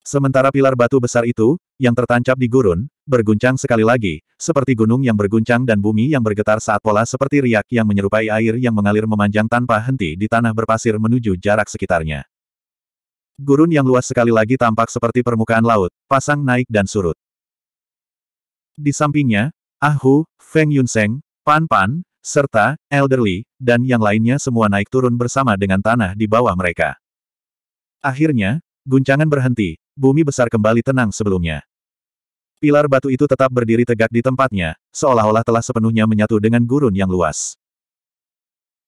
Sementara pilar batu besar itu, yang tertancap di gurun, berguncang sekali lagi, seperti gunung yang berguncang dan bumi yang bergetar saat pola seperti riak yang menyerupai air yang mengalir memanjang tanpa henti di tanah berpasir menuju jarak sekitarnya. Gurun yang luas sekali lagi tampak seperti permukaan laut, pasang naik dan surut. Di sampingnya, Ahu, ah Feng Yunseng, Pan Pan, serta Elderly, dan yang lainnya semua naik turun bersama dengan tanah di bawah mereka. Akhirnya, guncangan berhenti, bumi besar kembali tenang sebelumnya. Pilar batu itu tetap berdiri tegak di tempatnya, seolah-olah telah sepenuhnya menyatu dengan gurun yang luas.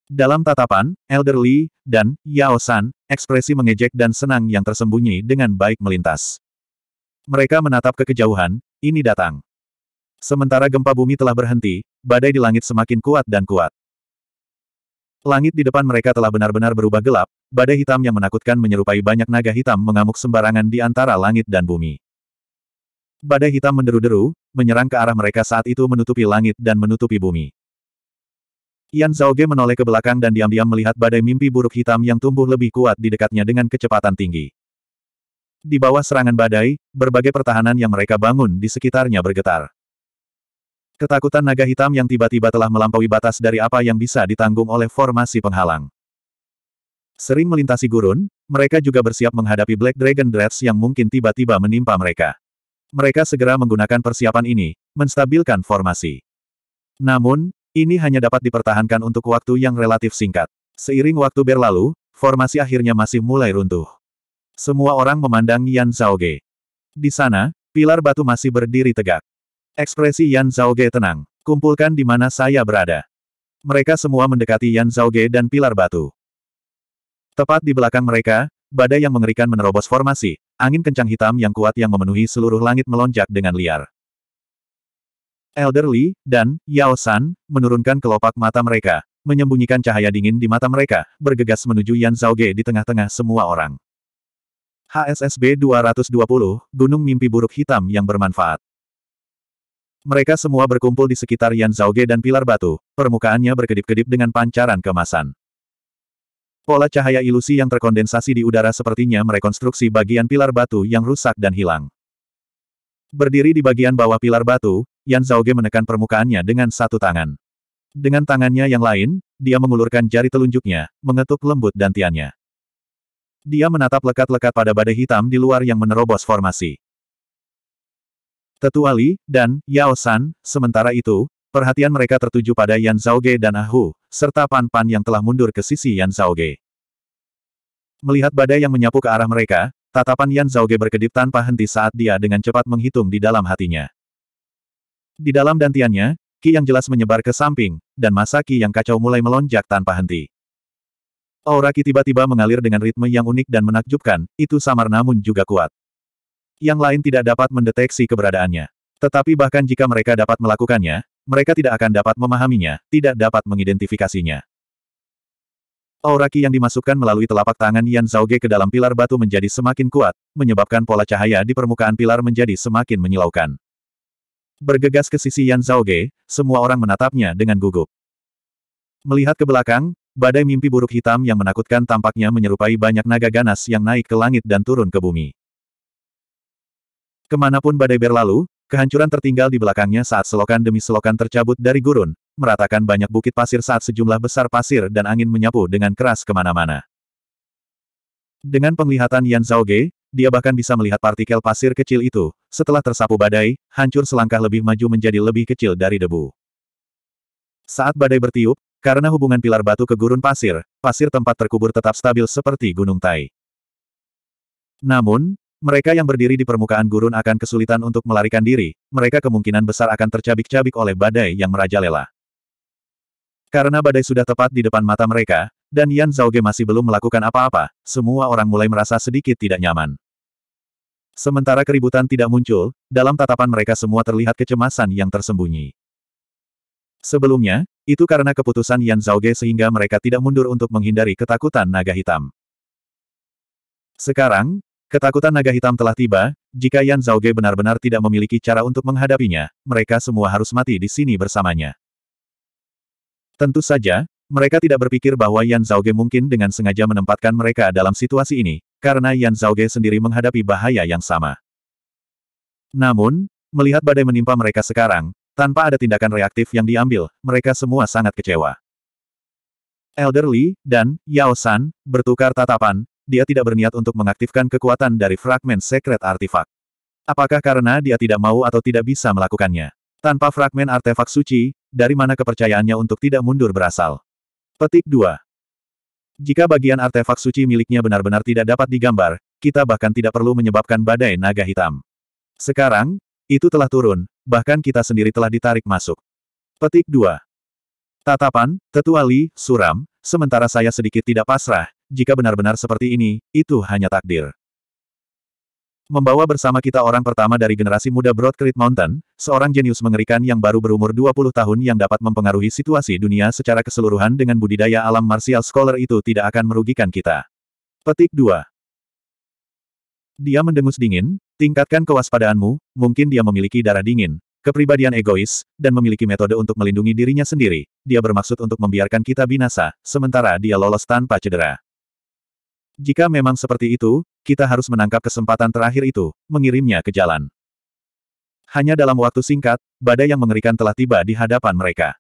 Dalam tatapan, Elderly, dan Yao San, ekspresi mengejek dan senang yang tersembunyi dengan baik melintas. Mereka menatap ke kejauhan, ini datang. Sementara gempa bumi telah berhenti, badai di langit semakin kuat dan kuat. Langit di depan mereka telah benar-benar berubah gelap, badai hitam yang menakutkan menyerupai banyak naga hitam mengamuk sembarangan di antara langit dan bumi. Badai hitam menderu-deru, menyerang ke arah mereka saat itu menutupi langit dan menutupi bumi. Yan Zhaoge menoleh ke belakang dan diam-diam melihat badai mimpi buruk hitam yang tumbuh lebih kuat di dekatnya dengan kecepatan tinggi. Di bawah serangan badai, berbagai pertahanan yang mereka bangun di sekitarnya bergetar. Ketakutan naga hitam yang tiba-tiba telah melampaui batas dari apa yang bisa ditanggung oleh formasi penghalang. Sering melintasi gurun, mereka juga bersiap menghadapi Black Dragon Dreads yang mungkin tiba-tiba menimpa mereka. Mereka segera menggunakan persiapan ini, menstabilkan formasi. Namun, ini hanya dapat dipertahankan untuk waktu yang relatif singkat. Seiring waktu berlalu, formasi akhirnya masih mulai runtuh. Semua orang memandang Yan Zhaoge. Di sana, pilar batu masih berdiri tegak. Ekspresi Yan Zhao Ge tenang. Kumpulkan di mana saya berada. Mereka semua mendekati Yan Zhao Ge dan pilar batu. Tepat di belakang mereka, badai yang mengerikan menerobos formasi, angin kencang hitam yang kuat yang memenuhi seluruh langit melonjak dengan liar. Elder Li dan Yao San menurunkan kelopak mata mereka, menyembunyikan cahaya dingin di mata mereka, bergegas menuju Yan Zhao Ge di tengah-tengah semua orang. HSSB 220, Gunung Mimpi Buruk Hitam yang Bermanfaat. Mereka semua berkumpul di sekitar Yan Zhaoge dan pilar batu, permukaannya berkedip-kedip dengan pancaran kemasan. Pola cahaya ilusi yang terkondensasi di udara sepertinya merekonstruksi bagian pilar batu yang rusak dan hilang. Berdiri di bagian bawah pilar batu, Yan Zhaoge menekan permukaannya dengan satu tangan. Dengan tangannya yang lain, dia mengulurkan jari telunjuknya, mengetuk lembut dantiannya. Dia menatap lekat-lekat pada badai hitam di luar yang menerobos formasi. Tetua Li, dan Yao San, sementara itu, perhatian mereka tertuju pada Yan Zhao Ge dan Ahu, serta Pan Pan yang telah mundur ke sisi Yan Zhao Ge. Melihat badai yang menyapu ke arah mereka, tatapan Yan Zhao Ge berkedip tanpa henti saat dia dengan cepat menghitung di dalam hatinya. Di dalam dantiannya, Ki yang jelas menyebar ke samping, dan masa Ki yang kacau mulai melonjak tanpa henti. Aura Ki tiba-tiba mengalir dengan ritme yang unik dan menakjubkan, itu samar namun juga kuat. Yang lain tidak dapat mendeteksi keberadaannya. Tetapi bahkan jika mereka dapat melakukannya, mereka tidak akan dapat memahaminya, tidak dapat mengidentifikasinya. Aura yang dimasukkan melalui telapak tangan Yan Zhaoge ke dalam pilar batu menjadi semakin kuat, menyebabkan pola cahaya di permukaan pilar menjadi semakin menyilaukan. Bergegas ke sisi Yan Zhaoge, semua orang menatapnya dengan gugup. Melihat ke belakang, badai mimpi buruk hitam yang menakutkan tampaknya menyerupai banyak naga ganas yang naik ke langit dan turun ke bumi. Kemanapun badai berlalu, kehancuran tertinggal di belakangnya saat selokan demi selokan tercabut dari gurun, meratakan banyak bukit pasir saat sejumlah besar pasir dan angin menyapu dengan keras kemana-mana. Dengan penglihatan Yan Zhaoge, dia bahkan bisa melihat partikel pasir kecil itu, setelah tersapu badai, hancur selangkah lebih maju menjadi lebih kecil dari debu. Saat badai bertiup, karena hubungan pilar batu ke gurun pasir, pasir tempat terkubur tetap stabil seperti gunung Tai. Namun, mereka yang berdiri di permukaan gurun akan kesulitan untuk melarikan diri, mereka kemungkinan besar akan tercabik-cabik oleh badai yang merajalela. Karena badai sudah tepat di depan mata mereka, dan Yan Zhaoge masih belum melakukan apa-apa, semua orang mulai merasa sedikit tidak nyaman. Sementara keributan tidak muncul, dalam tatapan mereka semua terlihat kecemasan yang tersembunyi. Sebelumnya, itu karena keputusan Yan Zhaoge sehingga mereka tidak mundur untuk menghindari ketakutan naga hitam. Sekarang, Ketakutan naga hitam telah tiba, jika Yan Ge benar-benar tidak memiliki cara untuk menghadapinya, mereka semua harus mati di sini bersamanya. Tentu saja, mereka tidak berpikir bahwa Yan Ge mungkin dengan sengaja menempatkan mereka dalam situasi ini, karena Yan Ge sendiri menghadapi bahaya yang sama. Namun, melihat badai menimpa mereka sekarang, tanpa ada tindakan reaktif yang diambil, mereka semua sangat kecewa. Elder Li dan Yao San bertukar tatapan, dia tidak berniat untuk mengaktifkan kekuatan dari fragmen secret artefak. Apakah karena dia tidak mau atau tidak bisa melakukannya? Tanpa fragmen artefak suci, dari mana kepercayaannya untuk tidak mundur berasal? Petik 2. Jika bagian artefak suci miliknya benar-benar tidak dapat digambar, kita bahkan tidak perlu menyebabkan badai naga hitam. Sekarang, itu telah turun, bahkan kita sendiri telah ditarik masuk. Petik 2. Tatapan, tetuali, suram, sementara saya sedikit tidak pasrah, jika benar-benar seperti ini, itu hanya takdir. Membawa bersama kita orang pertama dari generasi muda Broad Creek Mountain, seorang jenius mengerikan yang baru berumur 20 tahun yang dapat mempengaruhi situasi dunia secara keseluruhan dengan budidaya alam martial scholar itu tidak akan merugikan kita. Petik 2. Dia mendengus dingin, tingkatkan kewaspadaanmu, mungkin dia memiliki darah dingin, kepribadian egois, dan memiliki metode untuk melindungi dirinya sendiri. Dia bermaksud untuk membiarkan kita binasa, sementara dia lolos tanpa cedera. Jika memang seperti itu, kita harus menangkap kesempatan terakhir itu, mengirimnya ke jalan. Hanya dalam waktu singkat, badai yang mengerikan telah tiba di hadapan mereka.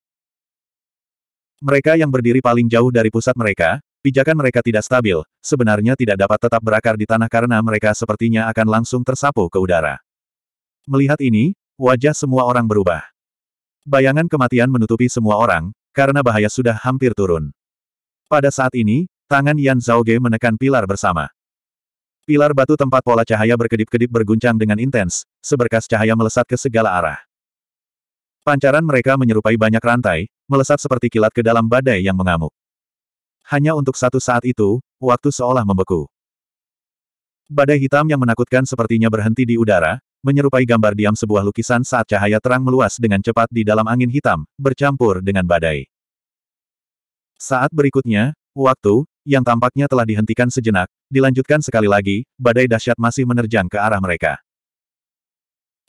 Mereka yang berdiri paling jauh dari pusat mereka, pijakan mereka tidak stabil, sebenarnya tidak dapat tetap berakar di tanah karena mereka sepertinya akan langsung tersapu ke udara. Melihat ini, wajah semua orang berubah. Bayangan kematian menutupi semua orang, karena bahaya sudah hampir turun. Pada saat ini, Tangan Yan Zhao Ge menekan pilar bersama. Pilar batu tempat pola cahaya berkedip-kedip berguncang dengan intens, seberkas cahaya melesat ke segala arah. Pancaran mereka menyerupai banyak rantai, melesat seperti kilat ke dalam badai yang mengamuk. Hanya untuk satu saat itu, waktu seolah membeku. Badai hitam yang menakutkan sepertinya berhenti di udara, menyerupai gambar diam sebuah lukisan saat cahaya terang meluas dengan cepat di dalam angin hitam, bercampur dengan badai. Saat berikutnya, Waktu, yang tampaknya telah dihentikan sejenak, dilanjutkan sekali lagi, badai dahsyat masih menerjang ke arah mereka.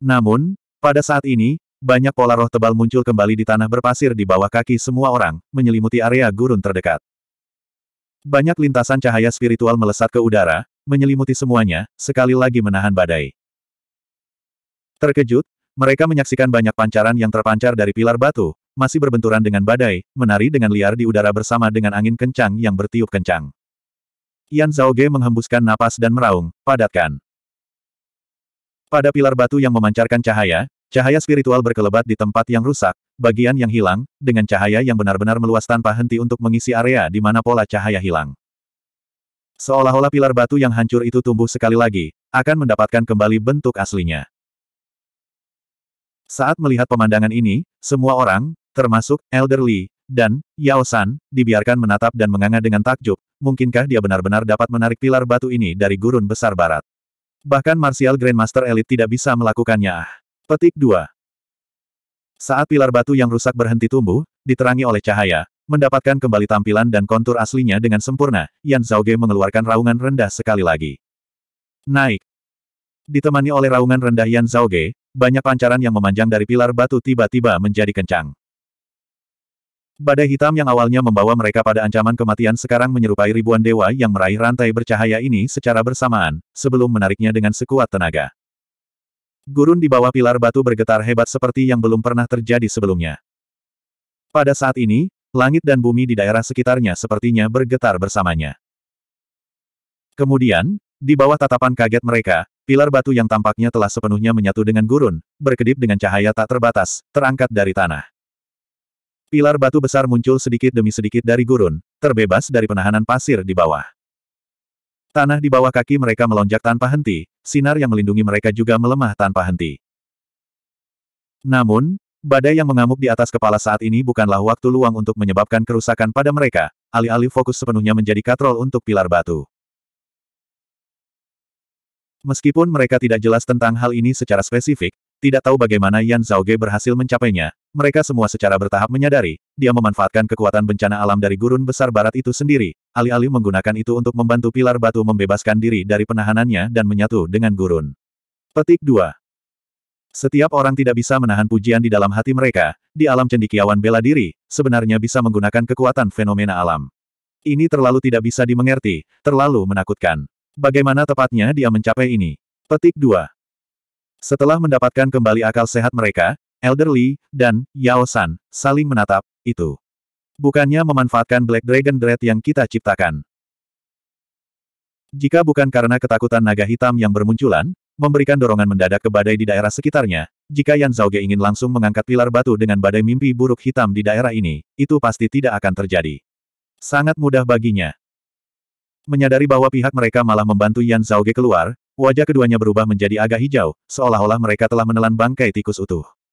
Namun, pada saat ini, banyak pola roh tebal muncul kembali di tanah berpasir di bawah kaki semua orang, menyelimuti area gurun terdekat. Banyak lintasan cahaya spiritual melesat ke udara, menyelimuti semuanya, sekali lagi menahan badai. Terkejut, mereka menyaksikan banyak pancaran yang terpancar dari pilar batu, masih berbenturan dengan badai, menari dengan liar di udara bersama dengan angin kencang yang bertiup kencang. Yan Ge menghembuskan napas dan meraung, padatkan. Pada pilar batu yang memancarkan cahaya, cahaya spiritual berkelebat di tempat yang rusak, bagian yang hilang, dengan cahaya yang benar-benar meluas tanpa henti untuk mengisi area di mana pola cahaya hilang. Seolah-olah pilar batu yang hancur itu tumbuh sekali lagi, akan mendapatkan kembali bentuk aslinya. Saat melihat pemandangan ini, semua orang, termasuk Elderly dan Yao San, dibiarkan menatap dan menganga dengan takjub, mungkinkah dia benar-benar dapat menarik pilar batu ini dari gurun besar barat. Bahkan Martial Grandmaster Elite tidak bisa melakukannya. Ah. Petik 2. Saat pilar batu yang rusak berhenti tumbuh, diterangi oleh cahaya, mendapatkan kembali tampilan dan kontur aslinya dengan sempurna, Yan Zhaoge mengeluarkan raungan rendah sekali lagi. Naik. Ditemani oleh raungan rendah Yan Zhaoge, banyak pancaran yang memanjang dari pilar batu tiba-tiba menjadi kencang. Badai hitam yang awalnya membawa mereka pada ancaman kematian sekarang menyerupai ribuan dewa yang meraih rantai bercahaya ini secara bersamaan, sebelum menariknya dengan sekuat tenaga. Gurun di bawah pilar batu bergetar hebat seperti yang belum pernah terjadi sebelumnya. Pada saat ini, langit dan bumi di daerah sekitarnya sepertinya bergetar bersamanya. Kemudian, di bawah tatapan kaget mereka, pilar batu yang tampaknya telah sepenuhnya menyatu dengan gurun, berkedip dengan cahaya tak terbatas, terangkat dari tanah. Pilar batu besar muncul sedikit demi sedikit dari gurun, terbebas dari penahanan pasir di bawah. Tanah di bawah kaki mereka melonjak tanpa henti, sinar yang melindungi mereka juga melemah tanpa henti. Namun, badai yang mengamuk di atas kepala saat ini bukanlah waktu luang untuk menyebabkan kerusakan pada mereka, alih-alih fokus sepenuhnya menjadi katrol untuk pilar batu. Meskipun mereka tidak jelas tentang hal ini secara spesifik, tidak tahu bagaimana Yan Zhaoge berhasil mencapainya, mereka semua secara bertahap menyadari, dia memanfaatkan kekuatan bencana alam dari gurun besar barat itu sendiri, alih-alih menggunakan itu untuk membantu pilar batu membebaskan diri dari penahanannya dan menyatu dengan gurun. Petik 2. Setiap orang tidak bisa menahan pujian di dalam hati mereka, di alam cendikiawan bela diri, sebenarnya bisa menggunakan kekuatan fenomena alam. Ini terlalu tidak bisa dimengerti, terlalu menakutkan. Bagaimana tepatnya dia mencapai ini? Petik 2. Setelah mendapatkan kembali akal sehat mereka, Elderly dan Yao San, saling menatap, itu. Bukannya memanfaatkan Black Dragon Dread yang kita ciptakan. Jika bukan karena ketakutan naga hitam yang bermunculan, memberikan dorongan mendadak ke badai di daerah sekitarnya. Jika Yan Zhaoge ingin langsung mengangkat pilar batu dengan badai mimpi buruk hitam di daerah ini, itu pasti tidak akan terjadi. Sangat mudah baginya. Menyadari bahwa pihak mereka malah membantu Yan Zhaoge keluar, wajah keduanya berubah menjadi agak hijau, seolah-olah mereka telah menelan bangkai tikus utuh.